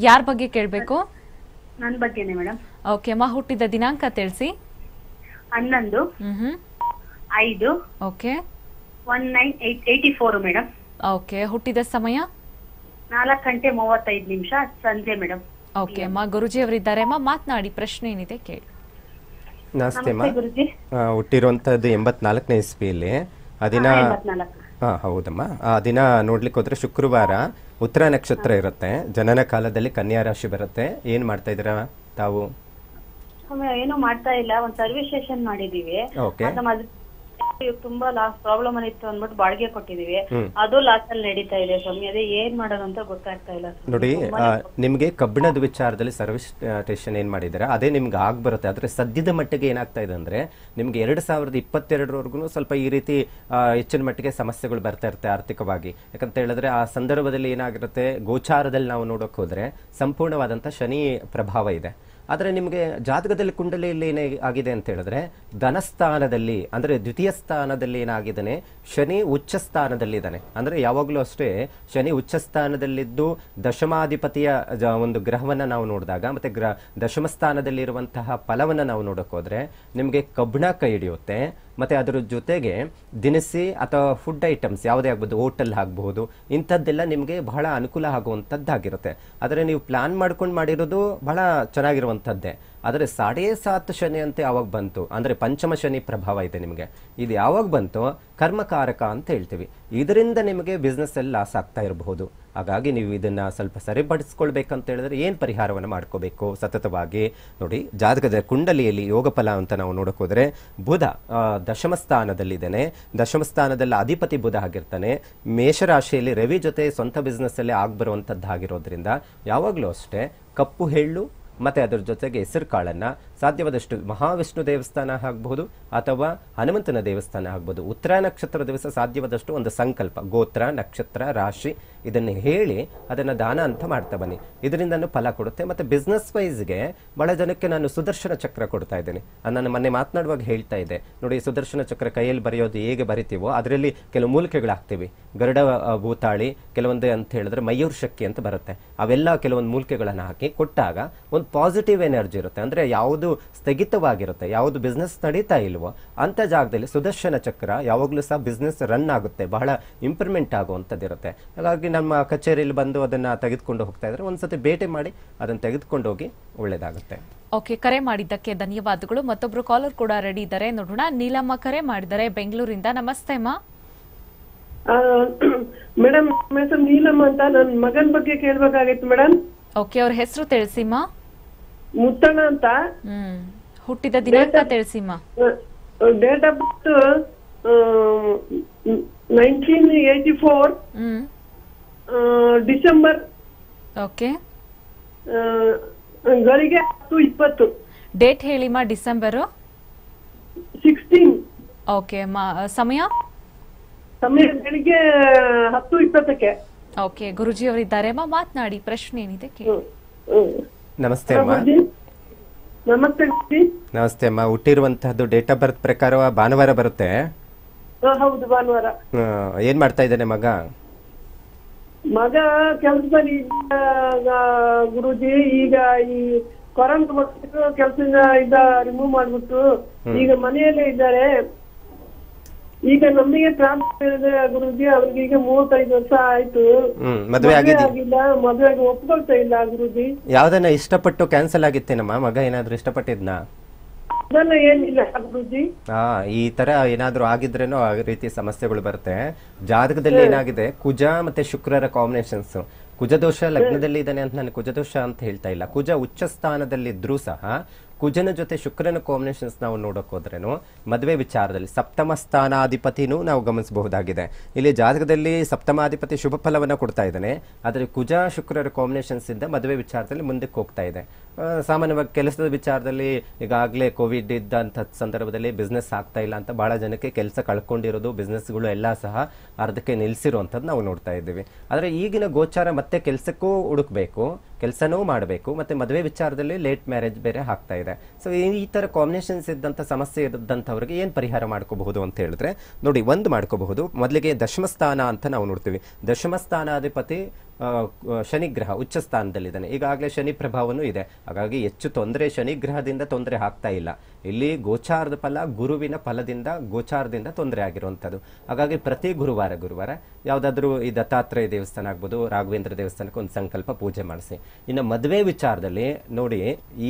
ಯಾರ ಬಗ್ಗೆ ಕೇಳಬೇಕು ನನ್ನ ಬಗ್ಗೆನೇ ಮೇಡಮ್ ಓಕೆ ಅಮ್ಮ ಹುಟ್ಟಿದ ದಿನಾಂಕ ತಿಳಿಸಿ ಹನ್ನೊಂದು ಐದು okay one nine eighty four madam okay ಹುಟ್ಟಿದ ಸಮಯ ನಾಲ್ಕು ಗಂಟೆ ಮೂವತ್ತೈದು ನಿಮಿಷ ಸಂಜೆ ಮೇಡಮ್ ಓಕೆ ಅಮ್ಮ ಗುರುಜಿ ಅವರಿದ್ದಾರೆ ಅಮ್ಮ ಮಾತನಾಡಿ ಪ್ರಶ್ನೆ ಏನಿದೆ ಕೇಳಿ ನಮಸ್ತೆ ಅಮ್ಮ ಗುರುಜಿ ಹುಟ್ಟಿರುವಂಥದ್ದು ಎಂಬತ್ನಾಲ್ಕನೇ ಇಸ್ವಿಯಲ್ಲಿ ಆ ದಿನ ಹಾ ಹೌದಮ್ಮ ಆ ದಿನ ನೋಡ್ಲಿಕ್ಕೆ ಹೋದ್ರೆ ಶುಕ್ರವಾರ ಉತ್ತರ ನಕ್ಷತ್ರ ಇರುತ್ತೆ ಜನನ ಕಾಲದಲ್ಲಿ ಕನ್ಯಾ ರಾಶಿ ಬರುತ್ತೆ ಏನ್ ಮಾಡ್ತಾ ಇದೀರಾ ತಾವು ಏನು ಮಾಡ್ತಾ ಇಲ್ಲ ಒಂದ್ ಸರ್ವಿಸ್ ಸೆಷನ್ ಮಾಡಿದೀವಿ ಓಕೆ ಇವಾಗ ತುಂಬಾ ಲಾಸ್ ಪ್ರಾಬ್ಲಮ್ ಇತ್ತು ಅಂದ್ಬಿಟ್ಟು ಬಾಡಿಗೆ ಕೊಟ್ಟಿದೀವಿ ಅದು ಲಾಸ್ ಅಲ್ಲಿ ನಡೀತಾ ಇದೆ ಸ್ವಾಮಿ ಅದೇ ಏನ್ ಮಾಡೋದು ಅಂತ ಗೊತ್ತಾಗ್ತಾ ಇಲ್ಲ ನೋಡಿ ನಿಮ್ಗೆ ಕಬ್ಬಿಣದ ವಿಚಾರದಲ್ಲಿ ಸರ್ವಿಸ್ ಸ್ಟೇಷನ್ ಏನ್ ಮಾಡಿದಾರೆ ಅದೇ ನಿಮ್ಗೆ ಆಗ್ ಬರುತ್ತೆ ಆದ್ರೆ ಸದ್ಯದ ಮಟ್ಟಿಗೆ ಏನಾಗ್ತಾ ಇದೆ ಅಂದ್ರೆ ನಿಮ್ಗೆ ಎರಡ್ ಸಾವಿರದ ಇಪ್ಪತ್ತೆರಡರವರೆಗೂ ಸ್ವಲ್ಪ ಈ ರೀತಿ ಹೆಚ್ಚಿನ ಮಟ್ಟಿಗೆ ಸಮಸ್ಯೆಗಳು ಬರ್ತಾ ಇರುತ್ತೆ ಆರ್ಥಿಕವಾಗಿ ಯಾಕಂತ ಹೇಳಿದ್ರೆ ಆ ಸಂದರ್ಭದಲ್ಲಿ ಏನಾಗಿರುತ್ತೆ ಗೋಚಾರದಲ್ಲಿ ನಾವು ನೋಡಕ್ ಹೋದ್ರೆ ಸಂಪೂರ್ಣವಾದಂತ ಶನಿ ಪ್ರಭಾವ ಇದೆ ಆದರೆ ನಿಮಗೆ ಜಾತಕದಲ್ಲಿ ಕುಂಡಲಿಯಲ್ಲಿ ಏನೇ ಆಗಿದೆ ಅಂತ ಹೇಳಿದ್ರೆ ಧನಸ್ಥಾನದಲ್ಲಿ ಅಂದರೆ ದ್ವಿತೀಯ ಸ್ಥಾನದಲ್ಲಿ ಏನಾಗಿದ್ದಾನೆ ಶನಿ ಉಚ್ಚ ಸ್ಥಾನದಲ್ಲಿದ್ದಾನೆ ಅಂದರೆ ಯಾವಾಗಲೂ ಅಷ್ಟೇ ಶನಿ ಉಚ್ಚ ಸ್ಥಾನದಲ್ಲಿದ್ದು ದಶಮಾಧಿಪತಿಯ ಒಂದು ಗ್ರಹವನ್ನು ನಾವು ನೋಡಿದಾಗ ಮತ್ತು ಗ್ರ ದಶಮ ಸ್ಥಾನದಲ್ಲಿರುವಂತಹ ಫಲವನ್ನು ನಾವು ನೋಡೋಕ್ಕೋದ್ರೆ ನಿಮಗೆ ಕಬ್ಬಿಣ ಕೈ ಹಿಡಿಯುತ್ತೆ ಮತ್ತು ಅದರ ಜೊತೆಗೆ ದಿನಸಿ ಅಥವಾ ಫುಡ್ ಐಟಮ್ಸ್ ಯಾವುದೇ ಆಗ್ಬೋದು ಹೋಟೆಲ್ ಆಗ್ಬೋದು ಇಂಥದ್ದೆಲ್ಲ ನಿಮಗೆ ಬಹಳ ಅನುಕೂಲ ಆಗುವಂಥದ್ದಾಗಿರುತ್ತೆ ಆದರೆ ನೀವು ಪ್ಲ್ಯಾನ್ ಮಾಡ್ಕೊಂಡು ಮಾಡಿರೋದು ಬಹಳ ಚೆನ್ನಾಗಿರುವಂಥದ್ದೇ ಆದರೆ ಸಾಡೇ ಸಾತ್ ಶನಿ ಅಂತ ಯಾವಾಗ ಬಂತು ಅಂದರೆ ಪಂಚಮ ಶನಿ ಪ್ರಭಾವ ಇದೆ ನಿಮಗೆ ಇದು ಯಾವಾಗ ಬಂತು ಕರ್ಮಕಾರಕ ಅಂತ ಹೇಳ್ತೀವಿ ಇದರಿಂದ ನಿಮಗೆ ಬಿಸ್ನೆಸ್ ಎಲ್ಲ ಲಾಸ್ ಆಗ್ತಾ ಇರಬಹುದು ಹಾಗಾಗಿ ನೀವು ಇದನ್ನು ಸ್ವಲ್ಪ ಸರಿಪಡಿಸ್ಕೊಳ್ಬೇಕಂತ ಹೇಳಿದ್ರೆ ಏನು ಪರಿಹಾರವನ್ನು ಮಾಡ್ಕೋಬೇಕು ಸತತವಾಗಿ ನೋಡಿ ಜಾತಕದ ಕುಂಡಲಿಯಲ್ಲಿ ಯೋಗ ಫಲ ಅಂತ ನಾವು ನೋಡೋಕ್ಕೋದ್ರೆ ಬುಧ ದಶಮ ಸ್ಥಾನದಲ್ಲಿದೆನೇ ದಶಮ ಸ್ಥಾನದಲ್ಲಿ ಅಧಿಪತಿ ಬುಧ ಆಗಿರ್ತಾನೆ ಮೇಷರಾಶಿಯಲ್ಲಿ ರವಿ ಜೊತೆ ಸ್ವಂತ ಬಿಸ್ನೆಸ್ಸಲ್ಲಿ ಆಗಿಬರುವಂಥದ್ದಾಗಿರೋದ್ರಿಂದ ಯಾವಾಗಲೂ ಅಷ್ಟೇ ಕಪ್ಪು ಎಳ್ಳು ಮತ್ತೆ ಅದರ ಜೊತೆಗೆ ಹೆಸರು ಕಾಳನ್ನು ಸಾಧ್ಯವಾದಷ್ಟು ಮಹಾವಿಷ್ಣು ದೇವಸ್ಥಾನ ಆಗ್ಬಹುದು ಅಥವಾ ಹನುಮಂತನ ದೇವಸ್ಥಾನ ಆಗ್ಬೋದು ಉತ್ತರ ನಕ್ಷತ್ರ ದಿವಸ ಸಾಧ್ಯವಾದಷ್ಟು ಒಂದು ಸಂಕಲ್ಪ ಗೋತ್ರ ನಕ್ಷತ್ರ ರಾಶಿ ಇದನ್ನು ಹೇಳಿ ಅದನ್ನು ದಾನ ಅಂತ ಮಾಡ್ತಾ ಬನ್ನಿ ಇದರಿಂದನೂ ಫಲ ಕೊಡುತ್ತೆ ಮತ್ತೆ ಬಿಸ್ನೆಸ್ ವೈಸ್ಗೆ ಬಹಳ ಜನಕ್ಕೆ ನಾನು ಸುದರ್ಶನ ಚಕ್ರ ಕೊಡ್ತಾ ಇದ್ದೇನೆ ನಾನು ಮೊನ್ನೆ ಮಾತನಾಡುವಾಗ ಹೇಳ್ತಾ ಇದ್ದೆ ನೋಡಿ ಸುದರ್ಶನ ಚಕ್ರ ಕೈಯಲ್ಲಿ ಬರೆಯೋದು ಹೇಗೆ ಬರಿತೀವೋ ಅದರಲ್ಲಿ ಕೆಲವು ಮೂಲಿಕೆಗಳಾಗ್ತೀವಿ ಗರುಡ ಭೂತಾಳಿ ಕೆಲವೊಂದು ಅಂತ ಹೇಳಿದ್ರೆ ಮಯೂರ್ ಶಕ್ತಿ ಅಂತ ಬರುತ್ತೆ ಅವೆಲ್ಲ ಕೆಲವೊಂದು ಮೂಲಿಕೆಗಳನ್ನು ಹಾಕಿ ಕೊಟ್ಟಾಗ ಒಂದು ಪಾಸಿಟಿವ್ ಎನರ್ಜಿ ಇರುತ್ತೆ ಅಂದರೆ ಯಾವುದು ಸ್ಥಗಿತವಾಗಿರುತ್ತೆ ಯಾವುದು ಬಿಸ್ನೆಸ್ ನಡೀತಾ ಇಲ್ವೋ ಅಂಥ ಜಾಗದಲ್ಲಿ ಸುದರ್ಶನ ಚಕ್ರ ಯಾವಾಗಲೂ ಸಹ ಬಿಸ್ನೆಸ್ ರನ್ ಆಗುತ್ತೆ ಬಹಳ ಇಂಪ್ರೂವ್ಮೆಂಟ್ ಆಗುವಂಥದ್ದಿರುತ್ತೆ ಹಾಗಾಗಿ ನಮ್ಮ ಕಚೇರಿಯಲ್ಲಿ ಬಂದು ಅದನ್ನು ತೆಗೆದುಕೊಂಡು ಹೋಗ್ತಾ ಇದ್ರೆ ಒಂದು ಸತಿ ಭೇಟಿ ಮಾಡಿ ಅದನ್ನು ತೆಗೆದುಕೊಂಡು ಹೋಗಿ ಒಳ್ಳೆಯದಾಗುತ್ತೆ ಓಕೆ ಕರೆ ಮಾಡಿದ್ದಕ್ಕೆ ಧನ್ಯವಾದಗಳು ಮತ್ತೊಬ್ಬರು ಕಾಲರ್ ಕೂಡ ರೆಡಿ ಇದ್ದಾರೆ ನೋಡೋಣ ನೀಲಮ್ಮ ಕರೆ ಮಾಡಿದ್ದಾರೆ ಬೆಂಗಳೂರಿಂದ ನಮಸ್ತೆ ಮೇಡಂ ಮೇಡಮ್ ನೀಲಮ್ಮ ಅಂತ ನನ್ನ ಮಗನ ಬಗ್ಗೆ ಕೇಳಬೇಕಾಗಿತ್ತು ಮೇಡಮ್ ಓಕೆ ಅವ್ರ ಹೆಸರು ತಿಳಿಸಿಮ್ಮ ಮುತ್ತಣ ಅಂತ ಹುಟ್ಟಿದ ದಿನಾಂಕ ತಿಳಿಸಿಮ್ಮ date of birth nineteen eighty four December okay ಗಳಿಗೆ ಹತ್ತು ಇಪ್ಪತ್ತು ಡೇಟ್ ಹೇಳಿಮ್ಮ ಡಿಸೆಂಬರ್ ಸಿಕ್ಸ್ಟೀನ್ ಓಕೆ ಸಮಯ ಸಮಯ ಬೆಳಿಗ್ಗೆ ಹತ್ತು ಇಪ್ಪತ್ತಕ್ಕೆ ಓಕೆ ಗುರುಜಿ ಅವರಿದ್ದಾರೆ ಮಾತನಾಡಿ ಪ್ರಶ್ನೆ ಏನಿದೆ ಕೇಳಿ ನಮಸ್ತೆ ಅಮ್ಮ ನಮಸ್ತೆ ನಮಸ್ತೆ ಅಮ್ಮ ಹುಟ್ಟಿರುವಂತಹದ್ದು ಡೇಟ್ ಆಫ್ ಬರ್ತ್ ಪ್ರಕಾರ ಭಾನುವಾರ ಬರುತ್ತೆ ಹೌದು ಭಾನುವಾರ ಏನ್ ಮಾಡ್ತಾ ಇದ್ದಾನೆ ಮಗ ಮಗ ಕೆಲಸದಲ್ಲಿ ಗುರುಜಿ ಈಗ ಈ ಬಂದ್ಬಿಟ್ಟು ಕೆಲಸದಿಂದ ಇದ್ದ ರಿಮೂವ್ ಮಾಡ್ಬಿಟ್ಟು ಈಗ ಮನೆಯಲ್ಲೇ ಇದ್ದಾರೆ ಈಗ ನಮಗೆ ಪ್ರಾಬ್ಲಮ್ ಗುರುಜಿ ಅವ್ರಿಗೆ ಈಗ ಮೂವತ್ತೈದು ವರ್ಷ ಆಯ್ತು ಮದುವೆ ಆಗಿಲ್ಲ ಮದುವೆಗೆ ಒಪ್ಕೊಳ್ತಾ ಇಲ್ಲ ಗುರುಜಿ ಯಾವ್ದನ್ನ ಇಷ್ಟಪಟ್ಟು ಕ್ಯಾನ್ಸಲ್ ಆಗಿತ್ತೇನಮ್ಮ ಮಗ ಏನಾದ್ರು ಇಷ್ಟಪಟ್ಟಿದ್ನಾ ಏನಿಲ್ಲ ಗುರುಜಿ ಹಾ ಈ ತರ ಏನಾದ್ರೂ ಆಗಿದ್ರೇನೋ ಆ ರೀತಿ ಸಮಸ್ಯೆಗಳು ಬರುತ್ತೆ ಜಾತಕದಲ್ಲಿ ಏನಾಗಿದೆ ಕುಜ ಮತ್ತೆ ಶುಕ್ರರ ಕಾಂಬಿನೇಷನ್ಸ್ ಕುಜದೋಷ ಲಗ್ನದಲ್ಲಿ ಇದ್ದಾನೆ ಅಂತ ನಾನು ಕುಜದೋಷ ಅಂತ ಹೇಳ್ತಾ ಇಲ್ಲ ಕುಜ ಉಚ್ಚ ಸ್ಥಾನದಲ್ಲಿದ್ರೂ ಸಹ ಕುಜನ ಜೊತೆ ಶುಕ್ರನ ಕಾಂಬಿನೇಷನ್ಸ್ ನಾವು ಹೋದ್ರೇನು ಮದುವೆ ವಿಚಾರದಲ್ಲಿ ಸಪ್ತಮ ಸ್ಥಾನಾಧಿಪತಿನೂ ನಾವು ಗಮನಿಸಬಹುದಾಗಿದೆ ಇಲ್ಲಿ ಜಾತಕದಲ್ಲಿ ಸಪ್ತಮಾಧಿಪತಿ ಶುಭ ಫಲವನ್ನು ಕೊಡ್ತಾ ಇದ್ದಾನೆ ಆದರೆ ಕುಜ ಶುಕ್ರರ ಕಾಂಬಿನೇಷನ್ಸ್ ಇಂದ ಮದುವೆ ವಿಚಾರದಲ್ಲಿ ಮುಂದಕ್ಕೆ ಹೋಗ್ತಾ ಇದೆ ಸಾಮಾನ್ಯವಾಗಿ ಕೆಲಸದ ವಿಚಾರದಲ್ಲಿ ಈಗಾಗಲೇ ಕೋವಿಡ್ ಇದ್ದಂಥ ಸಂದರ್ಭದಲ್ಲಿ ಬಿಸ್ನೆಸ್ ಆಗ್ತಾ ಇಲ್ಲ ಅಂತ ಭಾಳ ಜನಕ್ಕೆ ಕೆಲಸ ಕಳ್ಕೊಂಡಿರೋದು ಬಿಸ್ನೆಸ್ಗಳು ಎಲ್ಲ ಸಹ ಅರ್ಧಕ್ಕೆ ನಿಲ್ಲಿಸಿರುವಂಥದ್ದು ನಾವು ನೋಡ್ತಾ ಇದ್ದೀವಿ ಆದರೆ ಈಗಿನ ಗೋಚಾರ ಮತ್ತೆ ಕೆಲಸಕ್ಕೂ ಹುಡುಕಬೇಕು ಕೆಲಸನೂ ಮಾಡಬೇಕು ಮತ್ತು ಮದುವೆ ವಿಚಾರದಲ್ಲಿ ಲೇಟ್ ಮ್ಯಾರೇಜ್ ಬೇರೆ ಆಗ್ತಾ ಇದೆ ಸೊ ಈ ಥರ ಕಾಂಬಿನೇಷನ್ಸ್ ಇದ್ದಂಥ ಸಮಸ್ಯೆ ಇದ್ದಂಥವ್ರಿಗೆ ಏನು ಪರಿಹಾರ ಮಾಡ್ಕೋಬಹುದು ಅಂತ ಹೇಳಿದ್ರೆ ನೋಡಿ ಒಂದು ಮಾಡ್ಕೋಬಹುದು ಮೊದಲಿಗೆ ದಶಮಸ್ಥಾನ ಅಂತ ನಾವು ನೋಡ್ತೀವಿ ದಶಮಸ್ಥಾನಾಧಿಪತಿ ಶನಿಗ್ರಹ ಉಚ್ಚ ಸ್ಥಾನದಲ್ಲಿದ್ದಾನೆ ಈಗಾಗಲೇ ಶನಿ ಪ್ರಭಾವನೂ ಇದೆ ಹಾಗಾಗಿ ಹೆಚ್ಚು ತೊಂದರೆ ಶನಿಗ್ರಹದಿಂದ ತೊಂದರೆ ಆಗ್ತಾ ಇಲ್ಲ ಇಲ್ಲಿ ಗೋಚಾರದ ಫಲ ಗುರುವಿನ ಫಲದಿಂದ ಗೋಚಾರದಿಂದ ತೊಂದರೆ ಆಗಿರುವಂಥದ್ದು ಹಾಗಾಗಿ ಪ್ರತಿ ಗುರುವಾರ ಗುರುವಾರ ಯಾವುದಾದ್ರೂ ಈ ದತ್ತಾತ್ರೇಯ ದೇವಸ್ಥಾನ ಆಗ್ಬೋದು ರಾಘವೇಂದ್ರ ದೇವಸ್ಥಾನಕ್ಕೆ ಒಂದು ಸಂಕಲ್ಪ ಪೂಜೆ ಮಾಡಿಸಿ ಇನ್ನು ಮದುವೆ ವಿಚಾರದಲ್ಲಿ ನೋಡಿ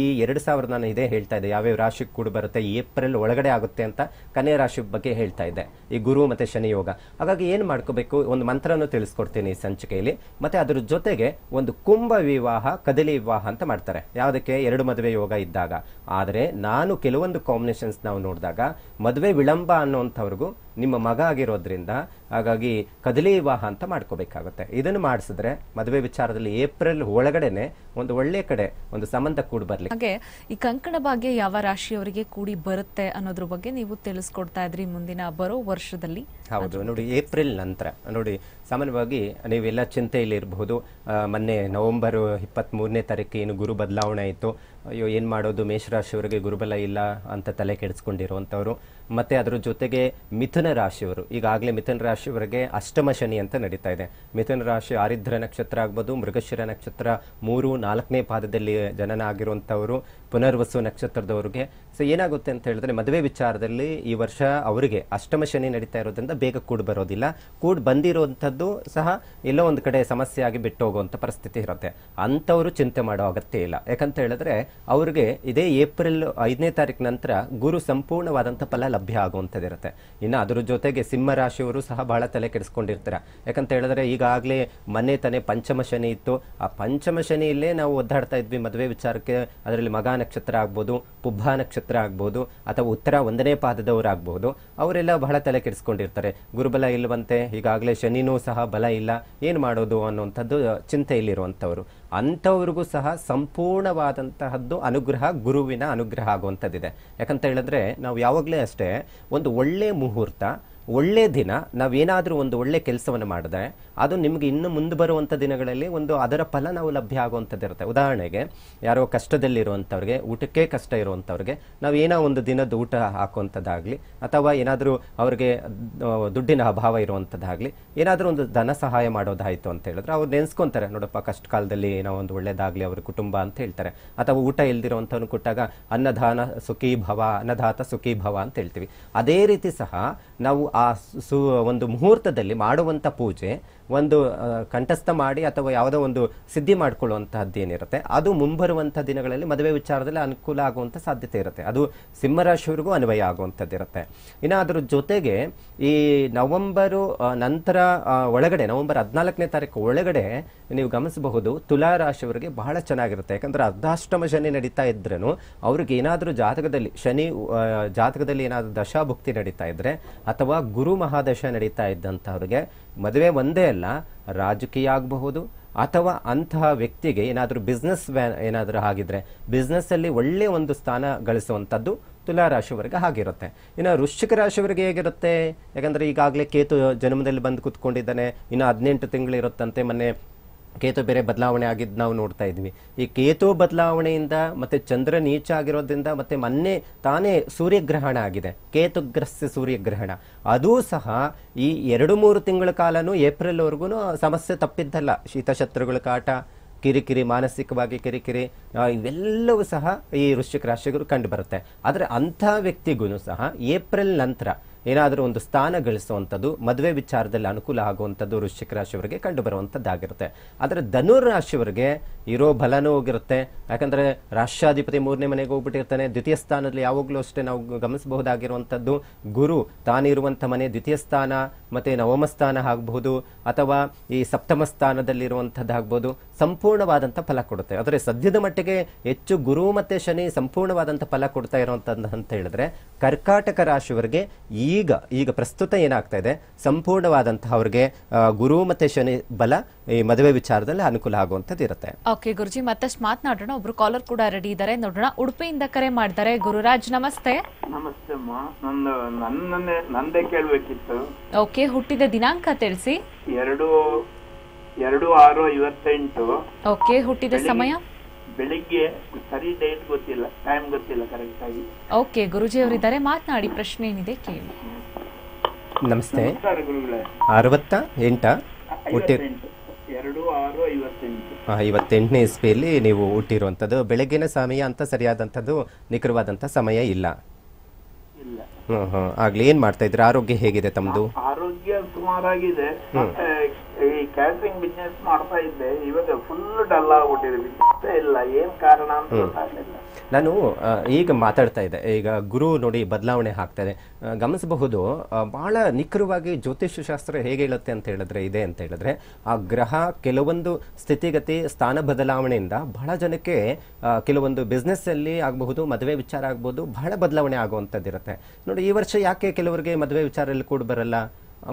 ಈ ಎರಡು ಸಾವಿರದ ನಾನು ಇದೇ ಹೇಳ್ತಾ ಇದ್ದೆ ಯಾವ್ಯಾವ ರಾಶಿ ಕೂಡ ಬರುತ್ತೆ ಏಪ್ರಿಲ್ ಒಳಗಡೆ ಆಗುತ್ತೆ ಅಂತ ಕನ್ಯಾ ರಾಶಿ ಬಗ್ಗೆ ಹೇಳ್ತಾ ಇದ್ದೆ ಈ ಗುರು ಮತ್ತು ಶನಿ ಯೋಗ ಹಾಗಾಗಿ ಏನು ಮಾಡ್ಕೋಬೇಕು ಒಂದು ಮಂತ್ರನೂ ತಿಳಿಸ್ಕೊಡ್ತೀನಿ ಈ ಸಂಚಿಕೆಯಲ್ಲಿ ಮತ್ತು ಅದ್ರ ಜೊತೆಗೆ ಒಂದು ಕುಂಭ ವಿವಾಹ ಕದಲಿ ವಿವಾಹ ಅಂತ ಮಾಡ್ತಾರೆ ಯಾವುದಕ್ಕೆ ಎರಡು ಮದುವೆ ಯೋಗ ಇದ್ದಾಗ ಆದರೆ ನಾನು ಕೆಲವು ಕೆಲವೊಂದು ಕಾಂಬಿನೇಷನ್ಸ್ ನಾವು ನೋಡಿದಾಗ ಮದುವೆ ವಿಳಂಬ ಅನ್ನೋವಂಥವ್ರಿಗೂ ನಿಮ್ಮ ಮಗ ಆಗಿರೋದ್ರಿಂದ ಹಾಗಾಗಿ ಕದಲಿ ವಿವಾಹ ಅಂತ ಮಾಡ್ಕೋಬೇಕಾಗುತ್ತೆ ಇದನ್ನು ಮಾಡಿಸಿದ್ರೆ ಮದುವೆ ವಿಚಾರದಲ್ಲಿ ಏಪ್ರಿಲ್ ಒಳಗಡೆನೆ ಒಂದು ಒಳ್ಳೆ ಕಡೆ ಒಂದು ಸಂಬಂಧ ಕೂಡಿ ಬರಲಿ ಹಾಗೆ ಈ ಕಂಕಣ ಭಾಗ್ಯ ಯಾವ ರಾಶಿಯವರಿಗೆ ಕೂಡಿ ಬರುತ್ತೆ ಅನ್ನೋದ್ರ ಬಗ್ಗೆ ನೀವು ತಿಳಿಸ್ಕೊಡ್ತಾ ಇದ್ರಿ ಮುಂದಿನ ಬರೋ ವರ್ಷದಲ್ಲಿ ಹೌದು ನೋಡಿ ಏಪ್ರಿಲ್ ನಂತರ ನೋಡಿ ಸಾಮಾನ್ಯವಾಗಿ ನೀವೆಲ್ಲ ಚಿಂತೆಯಲ್ಲಿ ಇರಬಹುದು ಮೊನ್ನೆ ನವೆಂಬರ್ ಇಪ್ಪತ್ತ್ ಮೂರನೇ ತಾರೀಕು ಏನು ಗುರು ಬದಲಾವಣೆ ಆಯಿತು ಅಯ್ಯೋ ಏನು ಮಾಡೋದು ಮೇಷರಾಶಿಯವರಿಗೆ ಗುರುಬಲ ಇಲ್ಲ ಅಂತ ತಲೆ ಕೆಡಿಸ್ಕೊಂಡಿರುವಂಥವ್ರು ಮತ್ತು ಅದರ ಜೊತೆಗೆ ಮಿಥುನ ರಾಶಿಯವರು ಈಗಾಗಲೇ ಮಿಥುನ ರಾಶಿಯವರಿಗೆ ಅಷ್ಟಮ ಶನಿ ಅಂತ ನಡೀತಾ ಇದೆ ಮಿಥುನ ರಾಶಿ ಆರಿದ್ರ ನಕ್ಷತ್ರ ಆಗ್ಬೋದು ಮೃಗಶಿರ ನಕ್ಷತ್ರ ಮೂರು ನಾಲ್ಕನೇ ಪಾದದಲ್ಲಿ ಜನನ ಆಗಿರುವಂಥವರು ಪುನರ್ವಸು ನಕ್ಷತ್ರದವ್ರಿಗೆ ಸೊ ಏನಾಗುತ್ತೆ ಅಂತ ಹೇಳಿದ್ರೆ ಮದುವೆ ವಿಚಾರದಲ್ಲಿ ಈ ವರ್ಷ ಅವರಿಗೆ ಅಷ್ಟಮ ಶನಿ ನಡೀತಾ ಇರೋದ್ರಿಂದ ಬೇಗ ಕೂಡ್ ಬರೋದಿಲ್ಲ ಕೂಡ್ ಬಂದಿರುವಂಥದ್ದು ಸಹ ಎಲ್ಲೋ ಒಂದು ಕಡೆ ಸಮಸ್ಯೆ ಆಗಿ ಬಿಟ್ಟು ಹೋಗುವಂಥ ಪರಿಸ್ಥಿತಿ ಇರುತ್ತೆ ಅಂಥವರು ಚಿಂತೆ ಮಾಡೋ ಅಗತ್ಯ ಇಲ್ಲ ಯಾಕಂತ ಹೇಳಿದ್ರೆ ಅವ್ರಿಗೆ ಇದೇ ಏಪ್ರಿಲ್ ಐದನೇ ತಾರೀಕು ನಂತರ ಗುರು ಸಂಪೂರ್ಣವಾದಂಥ ಫಲ ಲಭ್ಯ ಆಗುವಂಥದ್ದಿರುತ್ತೆ ಇನ್ನು ಅದರ ಜೊತೆಗೆ ಸಿಂಹ ರಾಶಿಯವರು ಸಹ ಬಹಳ ತಲೆ ಕೆಡಿಸ್ಕೊಂಡಿರ್ತಾರೆ ಯಾಕಂತ ಹೇಳಿದ್ರೆ ಈಗಾಗಲೇ ಮನೆ ತಾನೇ ಪಂಚಮ ಶನಿ ಇತ್ತು ಆ ಪಂಚಮ ಶನಿಯಲ್ಲೇ ನಾವು ಒದ್ದಾಡ್ತಾ ಇದ್ವಿ ಮದುವೆ ವಿಚಾರಕ್ಕೆ ಅದರಲ್ಲಿ ಮಗಾನ ನಕ್ಷತ್ರ ಆಗ್ಬೋದು ಪುಬ್ಬ ನಕ್ಷತ್ರ ಆಗ್ಬೋದು ಅಥವಾ ಉತ್ತರ ಒಂದನೇ ಪಾದದವರಾಗ್ಬೋದು ಅವರೆಲ್ಲ ಬಹಳ ತಲೆ ಕೆಡಿಸ್ಕೊಂಡಿರ್ತಾರೆ ಗುರುಬಲ ಇಲ್ಲವಂತೆ ಈಗಾಗಲೇ ಶನಿನೂ ಸಹ ಬಲ ಇಲ್ಲ ಏನು ಮಾಡೋದು ಅನ್ನುವಂಥದ್ದು ಚಿಂತೆಯಲ್ಲಿರುವಂಥವರು ಅಂಥವ್ರಿಗೂ ಸಹ ಸಂಪೂರ್ಣವಾದಂತಹದ್ದು ಅನುಗ್ರಹ ಗುರುವಿನ ಅನುಗ್ರಹ ಆಗುವಂಥದ್ದಿದೆ ಯಾಕಂತ ಹೇಳಿದ್ರೆ ನಾವು ಯಾವಾಗಲೇ ಅಷ್ಟೇ ಒಂದು ಒಳ್ಳೆ ಮುಹೂರ್ತ ಒಳ್ಳೆ ದಿನ ನಾವೇನಾದರೂ ಒಂದು ಒಳ್ಳೆ ಕೆಲಸವನ್ನು ಮಾಡಿದ್ರೆ ಅದು ನಿಮಗೆ ಇನ್ನು ಮುಂದೆ ಬರುವಂಥ ದಿನಗಳಲ್ಲಿ ಒಂದು ಅದರ ಫಲ ನಾವು ಲಭ್ಯ ಆಗುವಂಥದ್ದು ಇರುತ್ತೆ ಉದಾಹರಣೆಗೆ ಯಾರೋ ಕಷ್ಟದಲ್ಲಿರುವಂಥವ್ರಿಗೆ ಊಟಕ್ಕೆ ಕಷ್ಟ ಇರುವಂಥವ್ರಿಗೆ ನಾವು ಏನೋ ಒಂದು ದಿನದ ಊಟ ಹಾಕುವಂಥದ್ದಾಗಲಿ ಅಥವಾ ಏನಾದರೂ ಅವ್ರಿಗೆ ದುಡ್ಡಿನ ಅಭಾವ ಇರುವಂಥದ್ದಾಗಲಿ ಏನಾದರೂ ಒಂದು ಧನ ಸಹಾಯ ಮಾಡೋದಾಯಿತು ಅಂತ ಹೇಳಿದ್ರೆ ಅವ್ರು ನೆನೆಸ್ಕೊಂತಾರೆ ನೋಡಪ್ಪ ಕಷ್ಟ ಕಾಲದಲ್ಲಿ ಏನೋ ಒಂದು ಒಳ್ಳೇದಾಗಲಿ ಅವ್ರ ಕುಟುಂಬ ಅಂತ ಹೇಳ್ತಾರೆ ಅಥವಾ ಊಟ ಇಲ್ದಿರೋವಂಥವ್ನು ಕೊಟ್ಟಾಗ ಅನ್ನದಾನ ಸುಖೀ ಭವ ಅನ್ನದಾತ ಸುಖೀ ಭವ ಅಂತ ಹೇಳ್ತೀವಿ ಅದೇ ರೀತಿ ಸಹ ನಾವು ಆ ಸು ಒಂದು ಮುಹೂರ್ತದಲ್ಲಿ ಮಾಡುವಂಥ ಪೂಜೆ ಒಂದು ಕಂಠಸ್ಥ ಮಾಡಿ ಅಥವಾ ಯಾವುದೋ ಒಂದು ಸಿದ್ಧಿ ಮಾಡಿಕೊಳ್ಳುವಂತಹದ್ದು ಏನಿರುತ್ತೆ ಅದು ಮುಂಬರುವಂಥ ದಿನಗಳಲ್ಲಿ ಮದುವೆ ವಿಚಾರದಲ್ಲಿ ಅನುಕೂಲ ಆಗುವಂಥ ಸಾಧ್ಯತೆ ಇರುತ್ತೆ ಅದು ಸಿಂಹರಾಶಿಯವರಿಗೂ ಅನ್ವಯ ಆಗುವಂಥದ್ದು ಇರುತ್ತೆ ಇನ್ನು ಅದರ ಜೊತೆಗೆ ಈ ನವಂಬರು ನಂತರ ಒಳಗಡೆ ನವಂಬರ್ ಹದಿನಾಲ್ಕನೇ ತಾರೀಕು ಒಳಗಡೆ ನೀವು ಗಮನಿಸಬಹುದು ತುಲಾ ರಾಶಿಯವರಿಗೆ ಬಹಳ ಚೆನ್ನಾಗಿರುತ್ತೆ ಯಾಕಂದರೆ ಅರ್ಧಾಷ್ಟಮ ಶನಿ ನಡೀತಾ ಇದ್ರೂ ಅವ್ರಿಗೆ ಏನಾದರೂ ಜಾತಕದಲ್ಲಿ ಶನಿ ಜಾತಕದಲ್ಲಿ ಏನಾದರೂ ದಶಾಭುಕ್ತಿ ನಡೀತಾ ಇದ್ದರೆ ಅಥವಾ ಗುರು ಮಹಾದಶ ನಡೀತಾ ಇದ್ದಂಥವ್ರಿಗೆ ಮದುವೆ ಒಂದೇ ಅಲ್ಲ ರಾಜಕೀಯ ಆಗಬಹುದು ಅಥವಾ ಅಂತಹ ವ್ಯಕ್ತಿಗೆ ಏನಾದರೂ ಬಿಸ್ನೆಸ್ ಏನಾದರೂ ಆಗಿದ್ರೆ ಬಿಸ್ನೆಸ್ಸಲ್ಲಿ ಒಳ್ಳೆಯ ಒಂದು ಸ್ಥಾನ ಗಳಿಸುವಂಥದ್ದು ತುಲಾ ರಾಶಿಯವರಿಗೆ ಆಗಿರುತ್ತೆ ಇನ್ನು ವೃಶ್ಚಿಕ ರಾಶಿಯವರಿಗೆ ಹೇಗಿರುತ್ತೆ ಯಾಕಂದರೆ ಈಗಾಗಲೇ ಕೇತು ಜನ್ಮದಲ್ಲಿ ಬಂದು ಕೂತ್ಕೊಂಡಿದ್ದಾನೆ ಇನ್ನು ಹದಿನೆಂಟು ತಿಂಗಳು ಇರುತ್ತಂತೆ ಮೊನ್ನೆ ಕೇತು ಬೇರೆ ಬದಲಾವಣೆ ಆಗಿದ್ದು ನಾವು ನೋಡ್ತಾ ಇದ್ವಿ ಈ ಕೇತು ಬದಲಾವಣೆಯಿಂದ ಮತ್ತೆ ಚಂದ್ರ ನೀಚ ಆಗಿರೋದ್ರಿಂದ ಮತ್ತೆ ಮೊನ್ನೆ ತಾನೇ ಸೂರ್ಯಗ್ರಹಣ ಆಗಿದೆ ಕೇತುಗ್ರಸ್ಯ ಸೂರ್ಯಗ್ರಹಣ ಅದೂ ಸಹ ಈ ಎರಡು ಮೂರು ತಿಂಗಳ ಕಾಲನೂ ಏಪ್ರಿಲ್ವರೆಗೂ ಸಮಸ್ಯೆ ತಪ್ಪಿದ್ದಲ್ಲ ಶೀತಶತ್ರುಗಳ ಕಾಟ ಕಿರಿಕಿರಿ ಮಾನಸಿಕವಾಗಿ ಕಿರಿಕಿರಿ ಇವೆಲ್ಲವೂ ಸಹ ಈ ವೃಶ್ಚಿಕ ರಾಶಿಗಳು ಬರುತ್ತೆ ಆದರೆ ಅಂಥ ವ್ಯಕ್ತಿಗೂ ಸಹ ಏಪ್ರಿಲ್ ನಂತರ ಏನಾದರೂ ಒಂದು ಸ್ಥಾನ ಗಳಿಸುವಂಥದ್ದು ಮದುವೆ ವಿಚಾರದಲ್ಲಿ ಅನುಕೂಲ ಆಗುವಂಥದ್ದು ವೃಶ್ಚಿಕ ರಾಶಿಯವರಿಗೆ ಕಂಡು ಬರುವಂಥದ್ದಾಗಿರುತ್ತೆ ಆದರೆ ಧನುರ್ ರಾಶಿಯವರಿಗೆ ಇರೋ ಬಲನೂ ಹೋಗಿರುತ್ತೆ ಯಾಕಂದರೆ ರಾಷ್ಟ್ರಾಧಿಪತಿ ಮೂರನೇ ಮನೆಗೆ ಹೋಗ್ಬಿಟ್ಟಿರ್ತಾನೆ ದ್ವಿತೀಯ ಸ್ಥಾನದಲ್ಲಿ ಯಾವಾಗಲೂ ಅಷ್ಟೇ ನಾವು ಗಮನಿಸಬಹುದಾಗಿರುವಂಥದ್ದು ಗುರು ತಾನಿರುವಂಥ ಮನೆ ದ್ವಿತೀಯ ಸ್ಥಾನ ಮತ್ತು ನವಮ ಸ್ಥಾನ ಆಗ್ಬಹುದು ಅಥವಾ ಈ ಸಪ್ತಮ ಆಗ್ಬೋದು ಸಂಪೂರ್ಣವಾದಂಥ ಫಲ ಕೊಡುತ್ತೆ ಆದರೆ ಸದ್ಯದ ಮಟ್ಟಿಗೆ ಹೆಚ್ಚು ಗುರು ಮತ್ತು ಶನಿ ಸಂಪೂರ್ಣವಾದಂಥ ಫಲ ಕೊಡ್ತಾ ಇರುವಂಥದ್ದು ಅಂತ ಹೇಳಿದ್ರೆ ಕರ್ಕಾಟಕ ರಾಶಿಯವರಿಗೆ ಈ ಈಗ ಈಗ ಪ್ರಸ್ತುತ ಏನಾಗ್ತಾ ಇದೆ ಸಂಪೂರ್ಣವಾದಂತಹ ಅವ್ರಿಗೆ ಗುರು ಮತ್ತೆ ಶನಿ ಬಲ ಈ ಮದುವೆ ವಿಚಾರದಲ್ಲಿ ಅನುಕೂಲ ಆಗುವಂತದ್ದು ಇರುತ್ತೆ ಓಕೆ ಗುರುಜಿ ಮತ್ತಷ್ಟು ಮಾತನಾಡೋಣ ಒಬ್ರು ಕಾಲರ್ ಕೂಡ ರೆಡಿ ಇದ್ದಾರೆ ನೋಡೋಣ ಉಡುಪಿಯಿಂದ ಕರೆ ಮಾಡ್ತಾರೆ ಗುರುರಾಜ್ ನಮಸ್ತೆ ನಮಸ್ತೆ ನಂದೇ ಕೇಳಬೇಕಿತ್ತು ಓಕೆ ಹುಟ್ಟಿದ ದಿನಾಂಕ ತಿಳಿಸಿ ಎರಡು ಎರಡು ಆರು ಐವತ್ತೆಂಟು ಓಕೆ ಹುಟ್ಟಿದ ಸಮಯ ಬೆಳಿಗ್ಗೆ ಸರಿ ಡೇಟ್ ಗೊತ್ತಿಲ್ಲ ಟೈಮ್ ಗೊತ್ತಿಲ್ಲ ಕರೆಕ್ಟ್ ಆಗಿ ಓಕೆ ಗುರುಜಿ ಅವರಿದ್ದಾರೆ ಮಾತನಾಡಿ ಪ್ರಶ್ನೆ ಏನಿದೆ ಕೇಳಿ ನಮಸ್ತೆ ಗುರುಗಳೇ ಅರವತ್ತ ಎಂಟ ಹುಟ್ಟಿ ಎರಡು ಆರು ಐವತ್ತೆಂಟು ಐವತ್ತೆಂಟನೇ ಇಸ್ಪಿಯಲ್ಲಿ ನೀವು ಹುಟ್ಟಿರುವಂಥದ್ದು ಬೆಳಗ್ಗಿನ ಸಮಯ ಅಂತ ಸರಿಯಾದಂಥದ್ದು ನಿಖರವಾದಂಥ ಸಮಯ ಇಲ್ಲ ಇಲ್ಲ ಹ್ಞೂ ಆಗಲಿ ಏನು ಮಾಡ್ತಾ ಇದ್ರೆ ಆರೋಗ್ಯ ಹೇಗಿದೆ ತಮ್ಮದು ಆರೋಗ್ಯ ಸುಮಾರಾಗಿದೆ ಈ ಕ್ಯಾಟ್ರಿಂಗ್ ಬಿಸ್ನೆಸ್ ಮಾಡ್ತಾ ಇದ್ದೆ ಇವಾಗ ಫುಲ್ ಡಲ್ ಆಗ್ಬಿಟ್ಟಿದೆ ಬಿಸ್ನೆಸ್ ಇಲ್ಲ ಏನ್ ಕಾರಣ ಅಂತ ನಾನು ಈಗ ಮಾತಾಡ್ತಾ ಇದ್ದೆ ಈಗ ಗುರು ನೋಡಿ ಬದಲಾವಣೆ ಇದೆ ಗಮನಿಸಬಹುದು ಬಹಳ ನಿಖರವಾಗಿ ಜ್ಯೋತಿಷ್ಯ ಶಾಸ್ತ್ರ ಹೇಗೆ ಹೇಳುತ್ತೆ ಅಂತ ಹೇಳಿದ್ರೆ ಇದೆ ಅಂತ ಹೇಳಿದ್ರೆ ಆ ಗ್ರಹ ಕೆಲವೊಂದು ಸ್ಥಿತಿಗತಿ ಸ್ಥಾನ ಬದಲಾವಣೆಯಿಂದ ಬಹಳ ಜನಕ್ಕೆ ಕೆಲವೊಂದು ಬಿಸ್ನೆಸ್ ಅಲ್ಲಿ ಆಗಬಹುದು ಮದುವೆ ವಿಚಾರ ಆಗ್ಬಹುದು ಬಹಳ ಬದಲಾವಣೆ ಆಗುವಂಥದ್ದಿರುತ್ತೆ ನೋಡಿ ಈ ವರ್ಷ ಯಾಕೆ ಕೆಲವರಿಗೆ ಮದುವೆ ವಿಚಾರದಲ್ಲಿ ಕೂಡ ಬರಲ್ಲ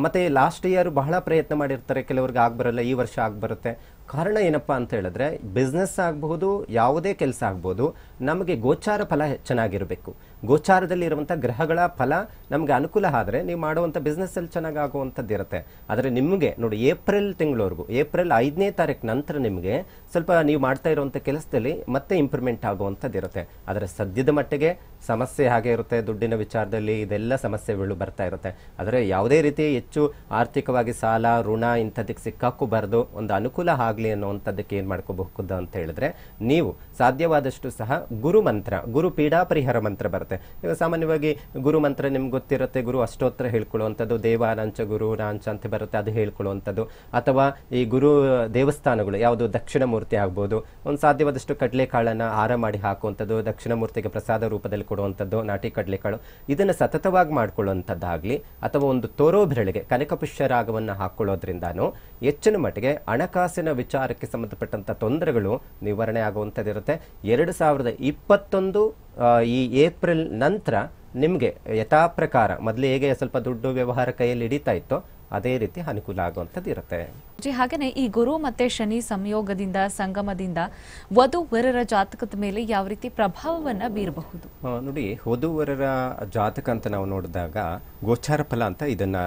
ಮತ್ತೆ ಲಾಸ್ಟ್ ಇಯರ್ ಬಹಳ ಪ್ರಯತ್ನ ಮಾಡಿರ್ತಾರೆ ಕೆಲವ್ರಿಗೆ ಆಗ್ಬರಲ್ಲ ಈ ವರ್ಷ ಆಗ್ಬರುತ್ತೆ ಕಾರಣ ಏನಪ್ಪ ಅಂತ ಹೇಳಿದ್ರೆ ಬಿಸ್ನೆಸ್ ಆಗಬಹುದು ಯಾವುದೇ ಕೆಲಸ ಆಗ್ಬೋದು ನಮಗೆ ಗೋಚಾರ ಫಲ ಚೆನ್ನಾಗಿರಬೇಕು ಗೋಚಾರದಲ್ಲಿ ಇರುವಂಥ ಗ್ರಹಗಳ ಫಲ ನಮಗೆ ಅನುಕೂಲ ಆದರೆ ನೀವು ಮಾಡುವಂಥ ಬಿಸ್ನೆಸ್ಸಲ್ಲಿ ಚೆನ್ನಾಗಿ ಆಗುವಂಥದ್ದು ಇರುತ್ತೆ ಆದರೆ ನಿಮಗೆ ನೋಡಿ ಏಪ್ರಿಲ್ ತಿಂಗಳವರೆಗೂ ಏಪ್ರಿಲ್ ಐದನೇ ತಾರೀಕು ನಂತರ ನಿಮಗೆ ಸ್ವಲ್ಪ ನೀವು ಮಾಡ್ತಾ ಇರುವಂಥ ಕೆಲಸದಲ್ಲಿ ಮತ್ತೆ ಇಂಪ್ರೂವ್ಮೆಂಟ್ ಆಗುವಂಥದ್ದು ಇರುತ್ತೆ ಆದರೆ ಸದ್ಯದ ಮಟ್ಟಿಗೆ ಸಮಸ್ಯೆ ಹಾಗೆ ಇರುತ್ತೆ ದುಡ್ಡಿನ ವಿಚಾರದಲ್ಲಿ ಇದೆಲ್ಲ ಸಮಸ್ಯೆಗಳು ಬರ್ತಾ ಇರುತ್ತೆ ಆದರೆ ಯಾವುದೇ ರೀತಿ ಹೆಚ್ಚು ಆರ್ಥಿಕವಾಗಿ ಸಾಲ ಋಣ ಇಂಥದಕ್ಕೆ ಬರೆದು ಒಂದು ಅನುಕೂಲ ಆಗಲಿ ಆಗಲಿ ಅನ್ನೋವಂಥದ್ದಕ್ಕೆ ಏನು ಮಾಡ್ಕೋಬಹುದು ಅಂತ ಹೇಳಿದ್ರೆ ನೀವು ಸಾಧ್ಯವಾದಷ್ಟು ಸಹ ಗುರು ಮಂತ್ರ ಗುರು ಪೀಡಾ ಪರಿಹಾರ ಮಂತ್ರ ಬರುತ್ತೆ ಇವಾಗ ಸಾಮಾನ್ಯವಾಗಿ ಗುರು ಮಂತ್ರ ನಿಮ್ಗೆ ಗೊತ್ತಿರುತ್ತೆ ಗುರು ಅಷ್ಟೋತ್ತರ ಹೇಳ್ಕೊಳ್ಳುವಂಥದ್ದು ದೇವ ನಾಂಚ ಗುರು ನಾಂಚ ಅಂತ ಬರುತ್ತೆ ಅದು ಹೇಳ್ಕೊಳ್ಳುವಂಥದ್ದು ಅಥವಾ ಈ ಗುರು ದೇವಸ್ಥಾನಗಳು ಯಾವುದು ದಕ್ಷಿಣ ಮೂರ್ತಿ ಆಗ್ಬೋದು ಒಂದು ಸಾಧ್ಯವಾದಷ್ಟು ಕಡಲೆಕಾಳನ್ನು ಆರ ಮಾಡಿ ಹಾಕುವಂಥದ್ದು ದಕ್ಷಿಣ ಮೂರ್ತಿಗೆ ಪ್ರಸಾದ ರೂಪದಲ್ಲಿ ಕೊಡುವಂಥದ್ದು ನಾಟಿ ಕಾಳು ಇದನ್ನು ಸತತವಾಗಿ ಮಾಡಿಕೊಳ್ಳುವಂಥದ್ದಾಗಲಿ ಅಥವಾ ಒಂದು ತೋರೋ ಬೆರಳಿಗೆ ಕನಕಪುಷ್ಯ ರಾಗವನ್ನು ಹಾಕ್ಕೊಳ್ಳೋದ್ರಿಂದಾನು ಹೆಚ್ಚಿನ ಮಟ್ಟಿಗೆ ಹಣಕಾಸಿನ ವಿಚಾರಕ್ಕೆ ಸಂಬಂಧಪಟ್ಟಂಥ ತೊಂದರೆಗಳು ನಿವಾರಣೆ ಆಗುವಂಥದ್ದಿರುತ್ತೆ ಎರಡು ಸಾವಿರದ ಇಪ್ಪತ್ತೊಂದು ಈ ಏಪ್ರಿಲ್ ನಂತರ ನಿಮಗೆ ಯಥಾಪ್ರಕಾರ ಮೊದಲು ಹೇಗೆ ಸ್ವಲ್ಪ ದುಡ್ಡು ವ್ಯವಹಾರ ಕೈಯಲ್ಲಿ ಹಿಡಿತಾ ಇತ್ತೋ ಅದೇ ರೀತಿ ಅನುಕೂಲ ಆಗುವಂಥದ್ದು ಇರುತ್ತೆ ಜಿ ಈ ಗುರು ಮತ್ತೆ ಶನಿ ಸಂಯೋಗದಿಂದ ಸಂಗಮದಿಂದ ವಧುವರರ ಜಾತಕದ ಮೇಲೆ ಯಾವ ರೀತಿ ಪ್ರಭಾವವನ್ನ ಬೀರಬಹುದು ನೋಡಿ ವಧುವರರ ಜಾತಕ ಅಂತ ನಾವು ನೋಡಿದಾಗ ಗೋಚಾರ ಫಲ ಅಂತ ಇದನ್ನ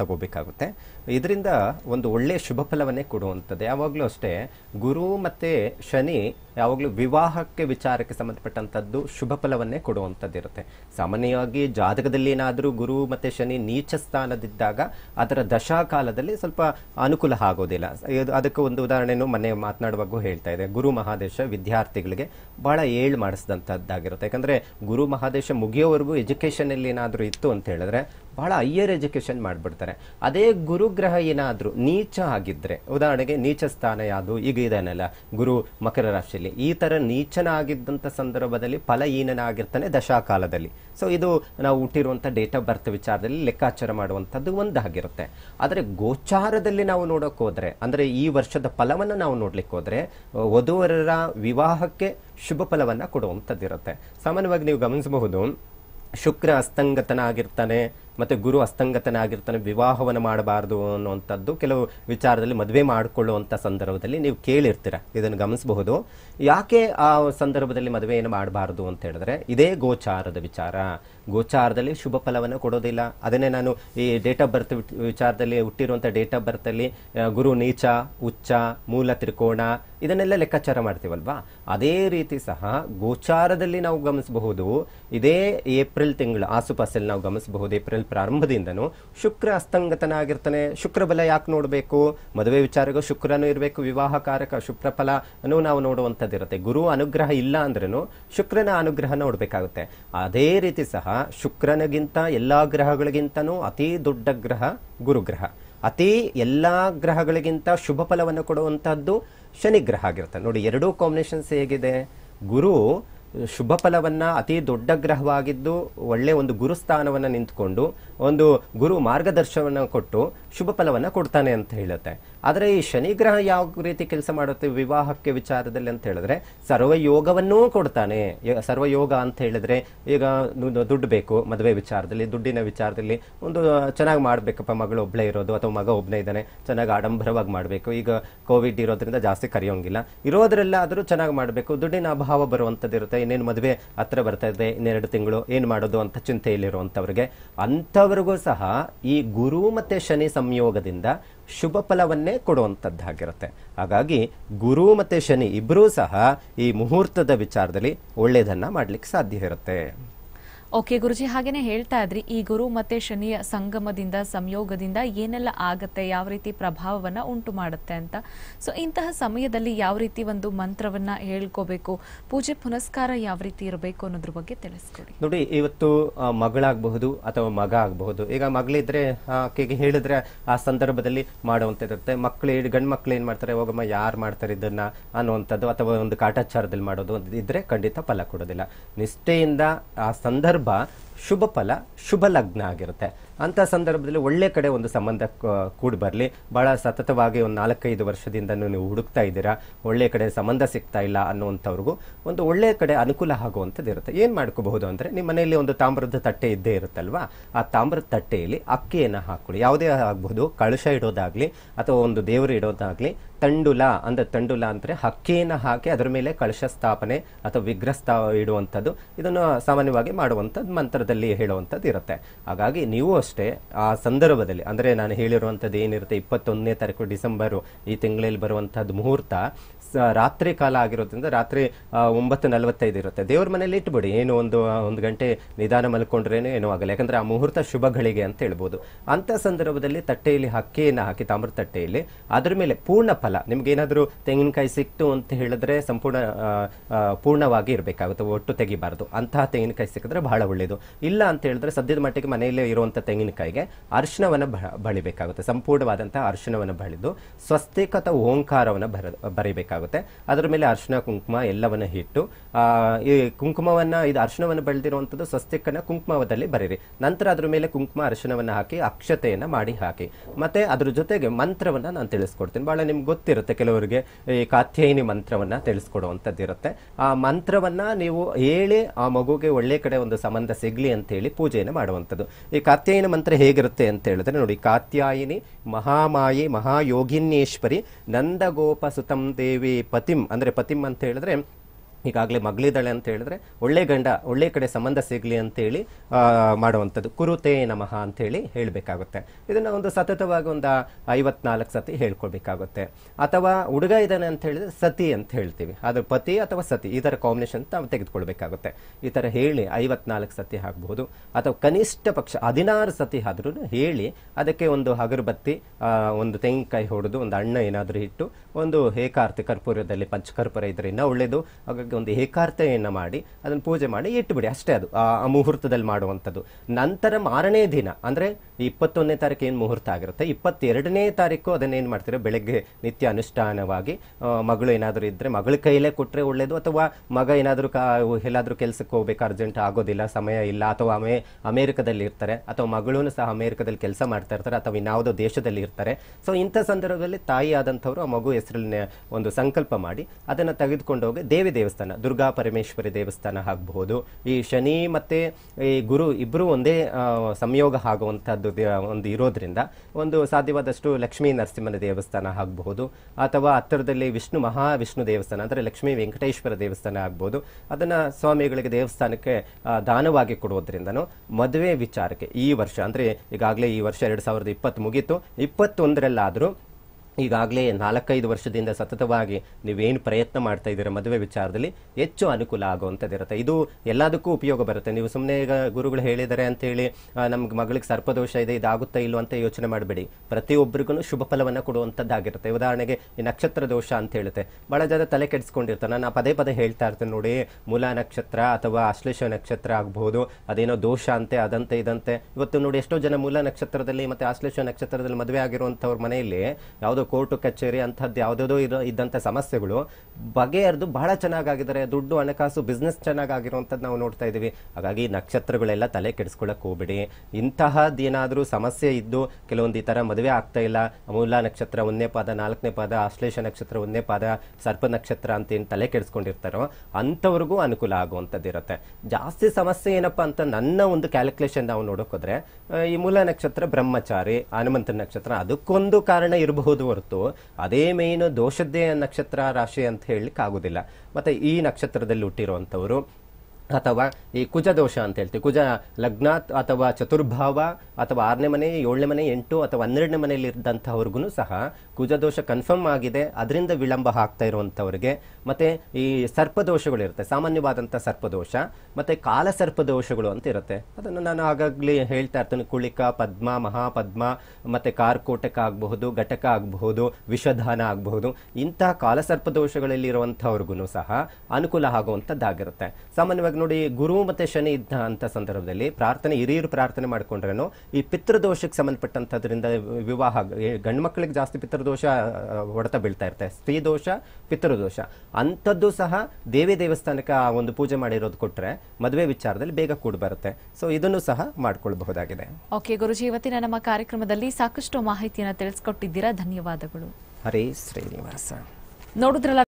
ತಗೋಬೇಕಾಗುತ್ತೆ ಇದರಿಂದ ಒಂದು ಒಳ್ಳೆಯ ಶುಭ ಫಲವನ್ನೇ ಕೊಡುವಂಥದ್ದು ಯಾವಾಗಲೂ ಅಷ್ಟೇ ಗುರು ಮತ್ತೆ ಶನಿ ಯಾವಾಗಲೂ ವಿವಾಹಕ್ಕೆ ವಿಚಾರಕ್ಕೆ ಸಂಬಂಧಪಟ್ಟಂಥದ್ದು ಶುಭ ಫಲವನ್ನೇ ಇರುತ್ತೆ ಸಾಮಾನ್ಯವಾಗಿ ಜಾತಕದಲ್ಲಿ ಏನಾದರೂ ಗುರು ಮತ್ತು ಶನಿ ನೀಚ ಸ್ಥಾನದಿದ್ದಾಗ ಅದರ ದಶಾ ಕಾಲದಲ್ಲಿ ಸ್ವಲ್ಪ ಅನುಕೂಲ ಆಗುತ್ತೆ ಆಗೋದಿಲ್ಲ ಅದಕ್ಕೆ ಒಂದು ಉದಾಹರಣೆಯನ್ನು ಮನೆ ಮಾತನಾಡುವಾಗೂ ಹೇಳ್ತಾ ಇದೆ ಗುರು ಮಹಾದೇಶ ವಿದ್ಯಾರ್ಥಿಗಳಿಗೆ ಬಹಳ ಏಳು ಮಾಡಿಸಿದಂಥದ್ದಾಗಿರುತ್ತೆ ಯಾಕಂದರೆ ಗುರು ಮಹಾದೇಶ ಮುಗಿಯೋವರೆಗೂ ಎಜುಕೇಷನಲ್ಲಿ ಏನಾದರೂ ಇತ್ತು ಅಂತ ಹೇಳಿದ್ರೆ ಬಹಳ ಹೈಯರ್ ಎಜುಕೇಷನ್ ಮಾಡಿಬಿಡ್ತಾರೆ ಅದೇ ಗುರುಗ್ರಹ ಏನಾದರೂ ನೀಚ ಆಗಿದ್ದರೆ ಉದಾಹರಣೆಗೆ ನೀಚ ಸ್ಥಾನ ಯಾವುದು ಈಗ ಇದಾನಲ್ಲ ಗುರು ಮಕರ ರಾಶಿಯಲ್ಲಿ ಈ ಥರ ನೀಚನ ಆಗಿದ್ದಂಥ ಸಂದರ್ಭದಲ್ಲಿ ಏನೇನಾಗಿರ್ತಾನೆ ದಶಾಕಾಲದಲ್ಲಿ ಸೊ ಇದು ನಾವು ಹುಟ್ಟಿರುವಂಥ ಡೇಟ್ ಆಫ್ ಬರ್ತ್ ವಿಚಾರದಲ್ಲಿ ಲೆಕ್ಕಾಚಾರ ಮಾಡುವಂಥದ್ದು ಒಂದಾಗಿರುತ್ತೆ ಆದರೆ ಗೋಚಾರದಲ್ಲಿ ನಾವು ನೋಡೋಕೆ ಹೋದರೆ ಅಂದರೆ ಈ ವರ್ಷದ ಫಲವನ್ನು ನಾವು ನೋಡ್ಲಿಕ್ಕೆ ಹೋದರೆ ವಧುವರರ ವಿವಾಹಕ್ಕೆ ಶುಭ ಫಲವನ್ನು ಕೊಡುವಂಥದ್ದಿರುತ್ತೆ ಸಾಮಾನ್ಯವಾಗಿ ನೀವು ಗಮನಿಸಬಹುದು ಶುಕ್ರ ಅಸ್ತಂಗತನ ಆಗಿರ್ತಾನೆ ಮತ್ತೆ ಗುರು ಅಸ್ತಂಗತನಾಗಿರ್ತಾನೆ ವಿವಾಹವನ್ನು ಮಾಡಬಾರ್ದು ಅನ್ನುವಂಥದ್ದು ಕೆಲವು ವಿಚಾರದಲ್ಲಿ ಮದುವೆ ಮಾಡಿಕೊಳ್ಳುವಂಥ ಸಂದರ್ಭದಲ್ಲಿ ನೀವು ಕೇಳಿರ್ತೀರ ಇದನ್ನು ಗಮನಿಸಬಹುದು ಯಾಕೆ ಆ ಸಂದರ್ಭದಲ್ಲಿ ಮದುವೆಯನ್ನು ಮಾಡಬಾರ್ದು ಅಂತ ಹೇಳಿದ್ರೆ ಇದೇ ಗೋಚಾರದ ವಿಚಾರ ಗೋಚಾರದಲ್ಲಿ ಶುಭ ಫಲವನ್ನು ಕೊಡೋದಿಲ್ಲ ಅದನ್ನೇ ನಾನು ಈ ಡೇಟ್ ಆಫ್ ಬರ್ತ್ ವಿಚಾರದಲ್ಲಿ ಹುಟ್ಟಿರುವಂಥ ಡೇಟ್ ಆಫ್ ಬರ್ತಲ್ಲಿ ಗುರು ನೀಚ ಉಚ್ಚ ಮೂಲ ತ್ರಿಕೋಣ ಇದನ್ನೆಲ್ಲ ಲೆಕ್ಕಾಚಾರ ಮಾಡ್ತೀವಲ್ವಾ ಅದೇ ರೀತಿ ಸಹ ಗೋಚಾರದಲ್ಲಿ ನಾವು ಗಮನಿಸಬಹುದು ಇದೇ ಏಪ್ರಿಲ್ ತಿಂಗಳು ಆಸುಪಾಸಲ್ಲಿ ನಾವು ಗಮನಿಸಬಹುದು ಏಪ್ರಿಲ್ ಪ್ರಾರಂಭದಿಂದನೂ ಶುಕ್ರ ಅಸ್ತಂಗತನಾಗಿರ್ತಾನೆ ಶುಕ್ರ ಬಲ ಯಾಕೆ ನೋಡಬೇಕು ಮದುವೆ ವಿಚಾರಗೂ ಶುಕ್ರನೂ ಇರಬೇಕು ವಿವಾಹ ಕಾರಕ ಶುಕ್ರ ಫಲ ನಾವು ನಾವು ನೋಡುವಂಥದ್ದಿರುತ್ತೆ ಗುರು ಅನುಗ್ರಹ ಇಲ್ಲ ಅಂದ್ರೂ ಶುಕ್ರನ ಅನುಗ್ರಹ ನೋಡಬೇಕಾಗುತ್ತೆ ಅದೇ ರೀತಿ ಸಹ ಶುಕ್ರನಿಗಿಂತ ಎಲ್ಲ ಗ್ರಹಗಳಿಗಿಂತನೂ ಅತೀ ದೊಡ್ಡ ಗ್ರಹ ಗುರುಗ್ರಹ ಅತಿ ಎಲ್ಲ ಗ್ರಹಗಳಿಗಿಂತ ಶುಭ ಫಲವನ್ನು ಕೊಡುವಂಥದ್ದು ಶನಿಗ್ರಹ ಆಗಿರುತ್ತೆ ನೋಡಿ ಎರಡೂ ಕಾಂಬಿನೇಷನ್ಸ್ ಹೇಗಿದೆ ಗುರು ಶುಭ ಫಲವನ್ನ ಅತಿ ದೊಡ್ಡ ಗ್ರಹವಾಗಿದ್ದು ಒಳ್ಳೆ ಒಂದು ಗುರುಸ್ಥಾನವನ್ನು ನಿಂತ್ಕೊಂಡು ಒಂದು ಗುರು ಮಾರ್ಗದರ್ಶನವನ್ನು ಕೊಟ್ಟು ಶುಭ ಫಲವನ್ನ ಕೊಡ್ತಾನೆ ಅಂತ ಹೇಳುತ್ತೆ ಆದರೆ ಈ ಶನಿಗ್ರಹ ಯಾವ ರೀತಿ ಕೆಲಸ ಮಾಡುತ್ತೆ ವಿವಾಹಕ್ಕೆ ವಿಚಾರದಲ್ಲಿ ಅಂತ ಹೇಳಿದ್ರೆ ಸರ್ವಯೋಗವನ್ನೂ ಕೊಡ್ತಾನೆ ಸರ್ವಯೋಗ ಅಂತ ಹೇಳಿದ್ರೆ ಈಗ ದುಡ್ಡು ಬೇಕು ಮದುವೆ ವಿಚಾರದಲ್ಲಿ ದುಡ್ಡಿನ ವಿಚಾರದಲ್ಲಿ ಒಂದು ಚೆನ್ನಾಗಿ ಮಾಡಬೇಕಪ್ಪ ಮಗಳು ಒಬ್ಬಳೇ ಇರೋದು ಅಥವಾ ಮಗ ಒಬ್ಬನೇ ಇದ್ದಾನೆ ಚೆನ್ನಾಗಿ ಆಡಂಬರವಾಗಿ ಮಾಡಬೇಕು ಈಗ ಕೋವಿಡ್ ಇರೋದ್ರಿಂದ ಜಾಸ್ತಿ ಕರೆಯೋಂಗಿಲ್ಲ ಇರೋದ್ರೆಲ್ಲ ಆದರೂ ಚೆನ್ನಾಗಿ ಮಾಡಬೇಕು ದುಡ್ಡಿನ ಅಭಾವ ಬರುವಂಥದ್ದು ಇರುತ್ತೆ ಇನ್ನೇನು ಮದುವೆ ಹತ್ರ ಬರ್ತಾ ಇದೆ ಇನ್ನೆರಡು ತಿಂಗಳು ಏನು ಮಾಡೋದು ಅಂತ ಚಿಂತೆಯಲ್ಲಿರುವಂಥವ್ರಿಗೆ ಅಂಥವ್ರಿಗೂ ಸಹ ಈ ಗುರು ಮತ್ತು ಶನಿ ಸಂಯೋಗದಿಂದ ಶುಭ ಫಲವನ್ನೇ ಕೊಡುವಂಥದ್ದಾಗಿರುತ್ತೆ ಹಾಗಾಗಿ ಗುರು ಮತ್ತು ಶನಿ ಇಬ್ಬರೂ ಸಹ ಈ ಮುಹೂರ್ತದ ವಿಚಾರದಲ್ಲಿ ಒಳ್ಳೆಯದನ್ನು ಮಾಡಲಿಕ್ಕೆ ಸಾಧ್ಯ ಇರುತ್ತೆ ಓಕೆ ಗುರುಜಿ ಹಾಗೇನೆ ಹೇಳ್ತಾ ಇದ್ರಿ ಈ ಗುರು ಮತ್ತೆ ಶನಿಯ ಸಂಗಮದಿಂದ ಸಂಯೋಗದಿಂದ ಏನೆಲ್ಲ ಆಗುತ್ತೆ ಯಾವ ರೀತಿ ಪ್ರಭಾವವನ್ನ ಉಂಟು ಮಾಡುತ್ತೆ ಅಂತ ಸೊ ಇಂತಹ ಸಮಯದಲ್ಲಿ ಯಾವ ರೀತಿ ಒಂದು ಮಂತ್ರವನ್ನ ಹೇಳ್ಕೋಬೇಕು ಪೂಜೆ ಪುನಸ್ಕಾರ ಯಾವ ರೀತಿ ಇರಬೇಕು ಅನ್ನೋದ್ರ ಬಗ್ಗೆ ತಿಳಿಸ್ಕೊಡಿ ನೋಡಿ ಇವತ್ತು ಮಗಳಾಗಬಹುದು ಅಥವಾ ಮಗ ಆಗಬಹುದು ಈಗ ಮಗಳಿದ್ರೆ ಆಕೆಗೆ ಹೇಳಿದ್ರೆ ಆ ಸಂದರ್ಭದಲ್ಲಿ ಇರುತ್ತೆ ಮಕ್ಕಳು ಗಂಡು ಮಕ್ಕಳು ಏನು ಮಾಡ್ತಾರೆ ಹೋಗಮ್ಮ ಯಾರು ಮಾಡ್ತಾರೆ ಇದನ್ನ ಅನ್ನುವಂಥದ್ದು ಅಥವಾ ಒಂದು ಕಾಟಾಚಾರದಲ್ಲಿ ಮಾಡೋದು ಇದ್ರೆ ಖಂಡಿತ ಫಲ ಕೊಡೋದಿಲ್ಲ ನಿಷ್ಠೆಯಿಂದ ಆ ಸಂದರ್ಭ विदर्भ ಶುಭ ಫಲ ಶುಭ ಲಗ್ನ ಆಗಿರುತ್ತೆ ಅಂತ ಸಂದರ್ಭದಲ್ಲಿ ಒಳ್ಳೆ ಕಡೆ ಒಂದು ಸಂಬಂಧ ಕೂಡಿ ಬರಲಿ ಭಾಳ ಸತತವಾಗಿ ಒಂದು ನಾಲ್ಕೈದು ವರ್ಷದಿಂದ ನೀವು ಹುಡುಕ್ತಾ ಇದ್ದೀರಾ ಒಳ್ಳೆ ಕಡೆ ಸಂಬಂಧ ಸಿಗ್ತಾ ಇಲ್ಲ ಅನ್ನುವಂಥವ್ರಿಗೂ ಒಂದು ಒಳ್ಳೆ ಕಡೆ ಅನುಕೂಲ ಆಗುವಂಥದ್ದು ಇರುತ್ತೆ ಏನು ಮಾಡ್ಕೋಬಹುದು ಅಂದರೆ ನಿಮ್ಮ ಮನೆಯಲ್ಲಿ ಒಂದು ತಾಮ್ರದ ತಟ್ಟೆ ಇದ್ದೇ ಇರುತ್ತಲ್ವಾ ಆ ತಾಮ್ರದ ತಟ್ಟೆಯಲ್ಲಿ ಅಕ್ಕಿಯನ್ನು ಹಾಕೊಳ್ಳಿ ಯಾವುದೇ ಆಗಬಹುದು ಕಳಶ ಇಡೋದಾಗಲಿ ಅಥವಾ ಒಂದು ದೇವರು ಇಡೋದಾಗಲಿ ತಂಡುಲ ಅಂದರೆ ತಂಡುಲ ಅಂದರೆ ಅಕ್ಕಿಯನ್ನು ಹಾಕಿ ಅದರ ಮೇಲೆ ಕಳಶ ಸ್ಥಾಪನೆ ಅಥವಾ ವಿಗ್ರಹ ಸ್ಥಾ ಇಡುವಂಥದ್ದು ಇದನ್ನು ಸಾಮಾನ್ಯವಾಗಿ ಮಾಡುವಂಥದ್ದು ಮಂತ್ರ ಸಂದರ್ಭದಲ್ಲಿ ಹೇಳುವಂಥದ್ದು ಇರುತ್ತೆ ಹಾಗಾಗಿ ನೀವು ಅಷ್ಟೇ ಆ ಸಂದರ್ಭದಲ್ಲಿ ಅಂದರೆ ನಾನು ಹೇಳಿರುವಂಥದ್ದು ಏನಿರುತ್ತೆ ಇಪ್ಪತ್ತೊಂದನೇ ತಾರೀಕು ಡಿಸೆಂಬರು ಈ ತಿಂಗಳಲ್ಲಿ ಬರುವಂಥದ್ದು ಮುಹೂರ್ತ ರಾತ್ರಿ ಕಾಲ ಆಗಿರೋದ್ರಿಂದ ರಾತ್ರಿ ಒಂಬತ್ತು ನಲವತ್ತೈದು ಇರುತ್ತೆ ದೇವ್ರ ಮನೇಲಿ ಇಟ್ಬಿಡಿ ಏನು ಒಂದು ಒಂದು ಗಂಟೆ ನಿಧಾನ ಮಲ್ಕೊಂಡ್ರೇನು ಏನೂ ಆಗಲ್ಲ ಯಾಕಂದ್ರೆ ಆ ಮುಹೂರ್ತ ಶುಭ ಗಳಿಗೆ ಅಂತ ಹೇಳ್ಬೋದು ಅಂಥ ಸಂದರ್ಭದಲ್ಲಿ ತಟ್ಟೆಯಲ್ಲಿ ಹಕ್ಕಿಯನ್ನು ಹಾಕಿ ತಾಮ್ರ ತಟ್ಟೆಯಲ್ಲಿ ಅದ್ರ ಮೇಲೆ ಪೂರ್ಣ ಫಲ ನಿಮ್ಗೇನಾದರೂ ತೆಂಗಿನಕಾಯಿ ಸಿಕ್ತು ಅಂತ ಹೇಳಿದ್ರೆ ಸಂಪೂರ್ಣ ಪೂರ್ಣವಾಗಿ ಇರಬೇಕಾಗುತ್ತೆ ಒಟ್ಟು ತೆಗಿಬಾರ್ದು ಅಂತಹ ತೆಂಗಿನಕಾಯಿ ಸಿಕ್ಕಿದ್ರೆ ಬಹಳ ಒಳ್ಳೆಯದು ಇಲ್ಲ ಅಂತ ಹೇಳಿದ್ರೆ ಸದ್ಯದ ಮಟ್ಟಿಗೆ ಮನೆಯಲ್ಲೇ ಇರುವಂಥ ತೆಂಗಿನಕಾಯಿಗೆ ಅರ್ಶನವನ್ನು ಬಳಿಬೇಕಾಗುತ್ತೆ ಸಂಪೂರ್ಣವಾದಂತಹ ಅರ್ಶನವನ್ನು ಬಳಿದು ಸ್ವಸ್ತಿಕ ಅಥವಾ ಓಂಕಾರವನ್ನು ಬರ ಬರೀಬೇಕಾಗುತ್ತೆ ಅದರ ಮೇಲೆ ಅರ್ಶನ ಕುಂಕುಮ ಎಲ್ಲವನ್ನ ಇಟ್ಟು ಈ ಕುಂಕುಮವನ್ನ ಇದು ಅರ್ಶನವನ್ನು ಬೆಳೆದಿರುವಂಥದ್ದು ಸ್ವಸ್ತಿಕನ ಕುಂಕುಮದಲ್ಲಿ ಬರೀರಿ ನಂತರ ಅದರ ಮೇಲೆ ಕುಂಕುಮ ಅರ್ಶನವನ್ನು ಹಾಕಿ ಅಕ್ಷತೆಯನ್ನು ಮಾಡಿ ಹಾಕಿ ಮತ್ತೆ ಅದ್ರ ಜೊತೆಗೆ ಮಂತ್ರವನ್ನ ನಾನು ತಿಳಿಸ್ಕೊಡ್ತೀನಿ ಬಹಳ ನಿಮ್ಗೆ ಗೊತ್ತಿರುತ್ತೆ ಕೆಲವರಿಗೆ ಈ ಕಾತ್ಯಾಯಿನಿ ಮಂತ್ರವನ್ನ ತಿಳಿಸ್ಕೊಡುವಂಥದ್ದು ಇರುತ್ತೆ ಆ ಮಂತ್ರವನ್ನ ನೀವು ಹೇಳಿ ಆ ಮಗುಗೆ ಒಳ್ಳೆ ಕಡೆ ಒಂದು ಸಂಬಂಧ ಸಿಗಲಿ ಅಂತ ಅಂತೇಳಿ ಪೂಜೆಯನ್ನು ಮಾಡುವಂಥದ್ದು ಈ ಕಾತ್ಯಾಯನ ಮಂತ್ರ ಹೇಗಿರುತ್ತೆ ಅಂತ ಹೇಳಿದ್ರೆ ನೋಡಿ ಕಾತ್ಯಾಯಿನಿ ಮಹಾಮಾಯಿ ಮಹಾಯೋಗಿನ್ಯೇಶ್ವರಿ ನಂದಗೋಪ ಸುತಂ ದೇವಿ ಪತಿಂ ಅಂದರೆ ಪತಿಂ ಅಂತ ಹೇಳಿದ್ರೆ ಈಗಾಗಲೇ ಮಗಳಿದ್ದಾಳೆ ಅಂತ ಹೇಳಿದ್ರೆ ಒಳ್ಳೆ ಗಂಡ ಒಳ್ಳೆ ಕಡೆ ಸಂಬಂಧ ಸಿಗಲಿ ಅಂತೇಳಿ ಮಾಡುವಂಥದ್ದು ಕುರುತೆ ನಮಃ ಅಂತೇಳಿ ಹೇಳಬೇಕಾಗುತ್ತೆ ಇದನ್ನು ಒಂದು ಸತತವಾಗಿ ಒಂದು ಐವತ್ನಾಲ್ಕು ಸತಿ ಹೇಳ್ಕೊಳ್ಬೇಕಾಗುತ್ತೆ ಅಥವಾ ಹುಡುಗ ಇದ್ದಾನೆ ಅಂತ ಹೇಳಿದ್ರೆ ಸತಿ ಅಂತ ಹೇಳ್ತೀವಿ ಅದ್ರ ಪತಿ ಅಥವಾ ಸತಿ ಈ ಥರ ಕಾಂಬಿನೇಷನ್ ನಾವು ತೆಗೆದುಕೊಳ್ಬೇಕಾಗುತ್ತೆ ಈ ಥರ ಹೇಳಿ ಐವತ್ನಾಲ್ಕು ಸತಿ ಹಾಕ್ಬೋದು ಅಥವಾ ಕನಿಷ್ಠ ಪಕ್ಷ ಹದಿನಾರು ಸತಿ ಆದ್ರೂ ಹೇಳಿ ಅದಕ್ಕೆ ಒಂದು ಅಗರಬತ್ತಿ ಒಂದು ತೆಂಗಿನಕಾಯಿ ಹೊಡೆದು ಒಂದು ಅಣ್ಣ ಏನಾದರೂ ಇಟ್ಟು ಒಂದು ಏಕಾರ್ತಿ ಕರ್ಪೂರದಲ್ಲಿ ಪಂಚಕರ್ಪೂರ ಇದ್ರೆ ಇನ್ನೂ ಒಳ್ಳೆಯದು ಹಾಗಾಗಿ ಒಂದು ಏಕಾರ್ಥೆಯನ್ನು ಮಾಡಿ ಅದನ್ನು ಪೂಜೆ ಮಾಡಿ ಇಟ್ಟುಬಿಡಿ ಅಷ್ಟೇ ಅದು ಆ ಮುಹೂರ್ತದಲ್ಲಿ ಮಾಡುವಂಥದ್ದು ನಂತರ ಮಾರನೇ ದಿನ ಅಂದರೆ ಇಪ್ಪತ್ತೊಂದನೇ ತಾರೀಕು ಏನು ಮುಹೂರ್ತ ಆಗಿರುತ್ತೆ ಇಪ್ಪತ್ತೆರಡನೇ ತಾರೀಕು ಅದನ್ನೇನು ಮಾಡ್ತೀರಾ ಬೆಳಗ್ಗೆ ನಿತ್ಯ ಅನುಷ್ಠಾನವಾಗಿ ಮಗಳು ಏನಾದರೂ ಇದ್ದರೆ ಮಗಳ ಕೈಲೇ ಕೊಟ್ಟರೆ ಒಳ್ಳೆಯದು ಅಥವಾ ಮಗ ಏನಾದರೂ ಕಾ ಎಲ್ಲಾದರೂ ಕೆಲಸಕ್ಕೆ ಹೋಗ್ಬೇಕು ಅರ್ಜೆಂಟ್ ಆಗೋದಿಲ್ಲ ಸಮಯ ಇಲ್ಲ ಅಥವಾ ಅಮೇ ಅಮೇರಿಕದಲ್ಲಿ ಇರ್ತಾರೆ ಅಥವಾ ಮಗಳೂ ಸಹ ಅಮೇರಿಕದಲ್ಲಿ ಕೆಲಸ ಮಾಡ್ತಾ ಇರ್ತಾರೆ ಅಥವಾ ಇನ್ಯಾವುದೋ ದೇಶದಲ್ಲಿ ಇರ್ತಾರೆ ಸೊ ಇಂಥ ಸಂದರ್ಭದಲ್ಲಿ ತಾಯಿ ಆದಂಥವ್ರು ಆ ಮಗು ಹೆಸರಲ್ಲಿ ಒಂದು ಸಂಕಲ್ಪ ಮಾಡಿ ಅದನ್ನು ತೆಗೆದುಕೊಂಡು ಹೋಗಿ ದೇವಿ ದೇವಸ್ಥಾನ ದೇವಸ್ಥಾನ ದುರ್ಗಾ ಪರಮೇಶ್ವರಿ ದೇವಸ್ಥಾನ ಆಗಬಹುದು ಈ ಶನಿ ಮತ್ತು ಈ ಗುರು ಇಬ್ಬರು ಒಂದೇ ಸಂಯೋಗ ಆಗುವಂಥದ್ದು ಒಂದು ಇರೋದ್ರಿಂದ ಒಂದು ಸಾಧ್ಯವಾದಷ್ಟು ಲಕ್ಷ್ಮೀ ನರಸಿಂಹನ ದೇವಸ್ಥಾನ ಆಗಬಹುದು ಅಥವಾ ಹತ್ತಿರದಲ್ಲಿ ವಿಷ್ಣು ಮಹಾವಿಷ್ಣು ದೇವಸ್ಥಾನ ಅಂದರೆ ಲಕ್ಷ್ಮೀ ವೆಂಕಟೇಶ್ವರ ದೇವಸ್ಥಾನ ಆಗ್ಬೋದು ಅದನ್ನು ಸ್ವಾಮಿಗಳಿಗೆ ದೇವಸ್ಥಾನಕ್ಕೆ ದಾನವಾಗಿ ಕೊಡೋದ್ರಿಂದನೂ ಮದುವೆ ವಿಚಾರಕ್ಕೆ ಈ ವರ್ಷ ಅಂದರೆ ಈಗಾಗಲೇ ಈ ವರ್ಷ ಎರಡು ಸಾವಿರದ ಇಪ್ಪತ್ತು ಮುಗೀತು ಇಪ್ಪತ್ತೊಂದರಲ್ಲಾದರೂ ಈಗಾಗಲೇ ನಾಲ್ಕೈದು ವರ್ಷದಿಂದ ಸತತವಾಗಿ ನೀವೇನು ಪ್ರಯತ್ನ ಮಾಡ್ತಾ ಇದ್ದೀರ ಮದುವೆ ವಿಚಾರದಲ್ಲಿ ಹೆಚ್ಚು ಅನುಕೂಲ ಆಗುವಂಥದ್ದಿರುತ್ತೆ ಇದು ಎಲ್ಲದಕ್ಕೂ ಉಪಯೋಗ ಬರುತ್ತೆ ನೀವು ಸುಮ್ಮನೆ ಈಗ ಗುರುಗಳು ಹೇಳಿದ್ದಾರೆ ಹೇಳಿ ನಮ್ಗೆ ಮಗಳಿಗೆ ಸರ್ಪದೋಷ ಇದೆ ಇದಾಗುತ್ತಾ ಇಲ್ಲೋ ಅಂತ ಯೋಚನೆ ಮಾಡಬೇಡಿ ಪ್ರತಿಯೊಬ್ಬರಿಗೂ ಶುಭ ಫಲವನ್ನು ಕೊಡುವಂಥದ್ದಾಗಿರುತ್ತೆ ಉದಾಹರಣೆಗೆ ಈ ನಕ್ಷತ್ರ ದೋಷ ಅಂತ ಹೇಳುತ್ತೆ ಬಹಳ ಜನ ತಲೆ ಕೆಡಿಸ್ಕೊಂಡಿರ್ತಾರೆ ನಾನು ಪದೇ ಪದೇ ಹೇಳ್ತಾ ಇರ್ತೇನೆ ನೋಡಿ ಮೂಲ ನಕ್ಷತ್ರ ಅಥವಾ ಆಶ್ಲೇಷ ನಕ್ಷತ್ರ ಆಗ್ಬೋದು ಅದೇನೋ ದೋಷ ಅಂತೆ ಅದಂತೆ ಇದಂತೆ ಇವತ್ತು ನೋಡಿ ಎಷ್ಟೋ ಜನ ಮೂಲ ನಕ್ಷತ್ರದಲ್ಲಿ ಮತ್ತು ಆಶ್ಲೇಷ ನಕ್ಷತ್ರದಲ್ಲಿ ಮದುವೆ ಆಗಿರುವಂಥವ್ರ ಮನೆಯಲ್ಲಿ ಯಾವುದೋ ಕೋರ್ಟು ಕಚೇರಿ ಅಂಥದ್ದು ಯಾವುದೋ ಇರೋ ಇದ್ದಂಥ ಸಮಸ್ಯೆಗಳು ಬಗೆಹರಿದು ಬಹಳ ಚೆನ್ನಾಗಾಗಿದ್ದಾರೆ ದುಡ್ಡು ಹಣಕಾಸು ಬಿಸ್ನೆಸ್ ಚೆನ್ನಾಗಾಗಿರುವಂಥದ್ದು ನಾವು ನೋಡ್ತಾ ಇದ್ದೀವಿ ಹಾಗಾಗಿ ನಕ್ಷತ್ರಗಳೆಲ್ಲ ತಲೆ ಕೆಡಿಸ್ಕೊಳ್ಳೋಕೆ ಹೋಗ್ಬಿಡಿ ಇಂತಹದ್ದೇನಾದರೂ ಸಮಸ್ಯೆ ಇದ್ದು ಕೆಲವೊಂದು ಈ ಥರ ಮದುವೆ ಆಗ್ತಾ ಇಲ್ಲ ಮೂಲ ನಕ್ಷತ್ರ ಒಂದೇ ಪಾದ ನಾಲ್ಕನೇ ಪಾದ ಆಶ್ಲೇಷ ನಕ್ಷತ್ರ ಒಂದೇ ಪಾದ ಸರ್ಪ ನಕ್ಷತ್ರ ಅಂತ ಏನು ತಲೆ ಕೆಡಿಸ್ಕೊಂಡಿರ್ತಾರೋ ಅಂಥವ್ರಿಗೂ ಅನುಕೂಲ ಇರುತ್ತೆ ಜಾಸ್ತಿ ಸಮಸ್ಯೆ ಏನಪ್ಪ ಅಂತ ನನ್ನ ಒಂದು ಕ್ಯಾಲ್ಕುಲೇಷನ್ ನಾವು ನೋಡೋಕೋದ್ರೆ ಈ ಮೂಲ ನಕ್ಷತ್ರ ಬ್ರಹ್ಮಚಾರಿ ಹನುಮಂತ ನಕ್ಷತ್ರ ಅದಕ್ಕೊಂದು ಕಾರಣ ಇರಬಹುದು ಹೊರತು ಅದೇ ಮೇನ್ ದೋಷದ್ದೇ ನಕ್ಷತ್ರ ರಾಶಿ ಅಂತ ಹೇಳಲಿಕ್ಕೆ ಆಗುದಿಲ್ಲ ಮತ್ತೆ ಈ ನಕ್ಷತ್ರದಲ್ಲಿ ಹುಟ್ಟಿರುವಂತವರು ಅಥವಾ ಈ ಕುಜ ದೋಷ ಅಂತ ಹೇಳ್ತೀವಿ ಕುಜ ಲಗ್ನ ಅಥವಾ ಚತುರ್ಭಾವ ಅಥವಾ ಆರನೇ ಮನೆ ಏಳನೇ ಮನೆ ಎಂಟು ಅಥವಾ ಹನ್ನೆರಡನೇ ಮನೆಯಲ್ಲಿ ಇದ್ದಂಥವ್ರಿಗೂ ಸಹ ಕುಜ ದೋಷ ಕನ್ಫರ್ಮ್ ಆಗಿದೆ ಅದರಿಂದ ವಿಳಂಬ ಆಗ್ತಾ ಇರುವಂಥವ್ರಿಗೆ ಮತ್ತು ಈ ಸರ್ಪದೋಷಗಳಿರುತ್ತೆ ಇರುತ್ತೆ ಸಾಮಾನ್ಯವಾದಂಥ ಸರ್ಪದೋಷ ಮತ್ತು ಕಾಲ ಸರ್ಪದೋಷಗಳು ಅಂತ ಇರುತ್ತೆ ಅದನ್ನು ನಾನು ಆಗಾಗಲೇ ಹೇಳ್ತಾ ಇರ್ತೇನೆ ಕುಳಿಕ ಪದ್ಮ ಮಹಾಪದ್ಮ ಮತ್ತು ಕಾರ್ಕೋಟಕ ಆಗಬಹುದು ಘಟಕ ಆಗಬಹುದು ವಿಷಧಾನ ಆಗಬಹುದು ಇಂತಹ ಕಾಲ ಇರುವಂಥವ್ರಿಗೂ ಸಹ ಅನುಕೂಲ ಆಗುವಂಥದ್ದಾಗಿರುತ್ತೆ ಸಾಮಾನ್ಯವಾಗಿ ನೋಡಿ ಗುರು ಮತ್ತೆ ಶನಿ ಇದ್ದ ಅಂತ ಸಂದರ್ಭದಲ್ಲಿ ಪ್ರಾರ್ಥನೆ ಹಿರಿಯರು ಪ್ರಾರ್ಥನೆ ಮಾಡ್ಕೊಂಡ್ರೇನು ಈ ಪಿತೃದೋಷಕ್ಕೆ ಸಂಬಂಧಪಟ್ಟಂಥದ್ರಿಂದ ವಿವಾಹ ಗಂಡು ಮಕ್ಕಳಿಗೆ ಜಾಸ್ತಿ ಪಿತೃದೋಷ ಹೊಡೆತ ಬೀಳ್ತಾ ಇರ್ತಾರೆ ಸ್ತ್ರೀ ದೋಷ ಪಿತೃದೋಷ ಅಂಥದ್ದು ಸಹ ದೇವಿ ದೇವಸ್ಥಾನಕ್ಕೆ ಆ ಒಂದು ಪೂಜೆ ಮಾಡಿರೋದು ಕೊಟ್ರೆ ಮದುವೆ ವಿಚಾರದಲ್ಲಿ ಬೇಗ ಕೂಡ ಬರುತ್ತೆ ಸೊ ಇದನ್ನು ಸಹ ಮಾಡ್ಕೊಳ್ಬಹುದಾಗಿದೆ ಓಕೆ ಗುರುಜಿ ಇವತ್ತಿನ ನಮ್ಮ ಕಾರ್ಯಕ್ರಮದಲ್ಲಿ ಸಾಕಷ್ಟು ಮಾಹಿತಿಯನ್ನು ತಿಳಿಸ್ಕೊಟ್ಟಿದ್ದೀರಾ ಧನ್ಯವಾದಗಳು ಹರೇ ಶ್ರೀನಿವಾಸ ನೋಡಿದ್ರಲ್ಲ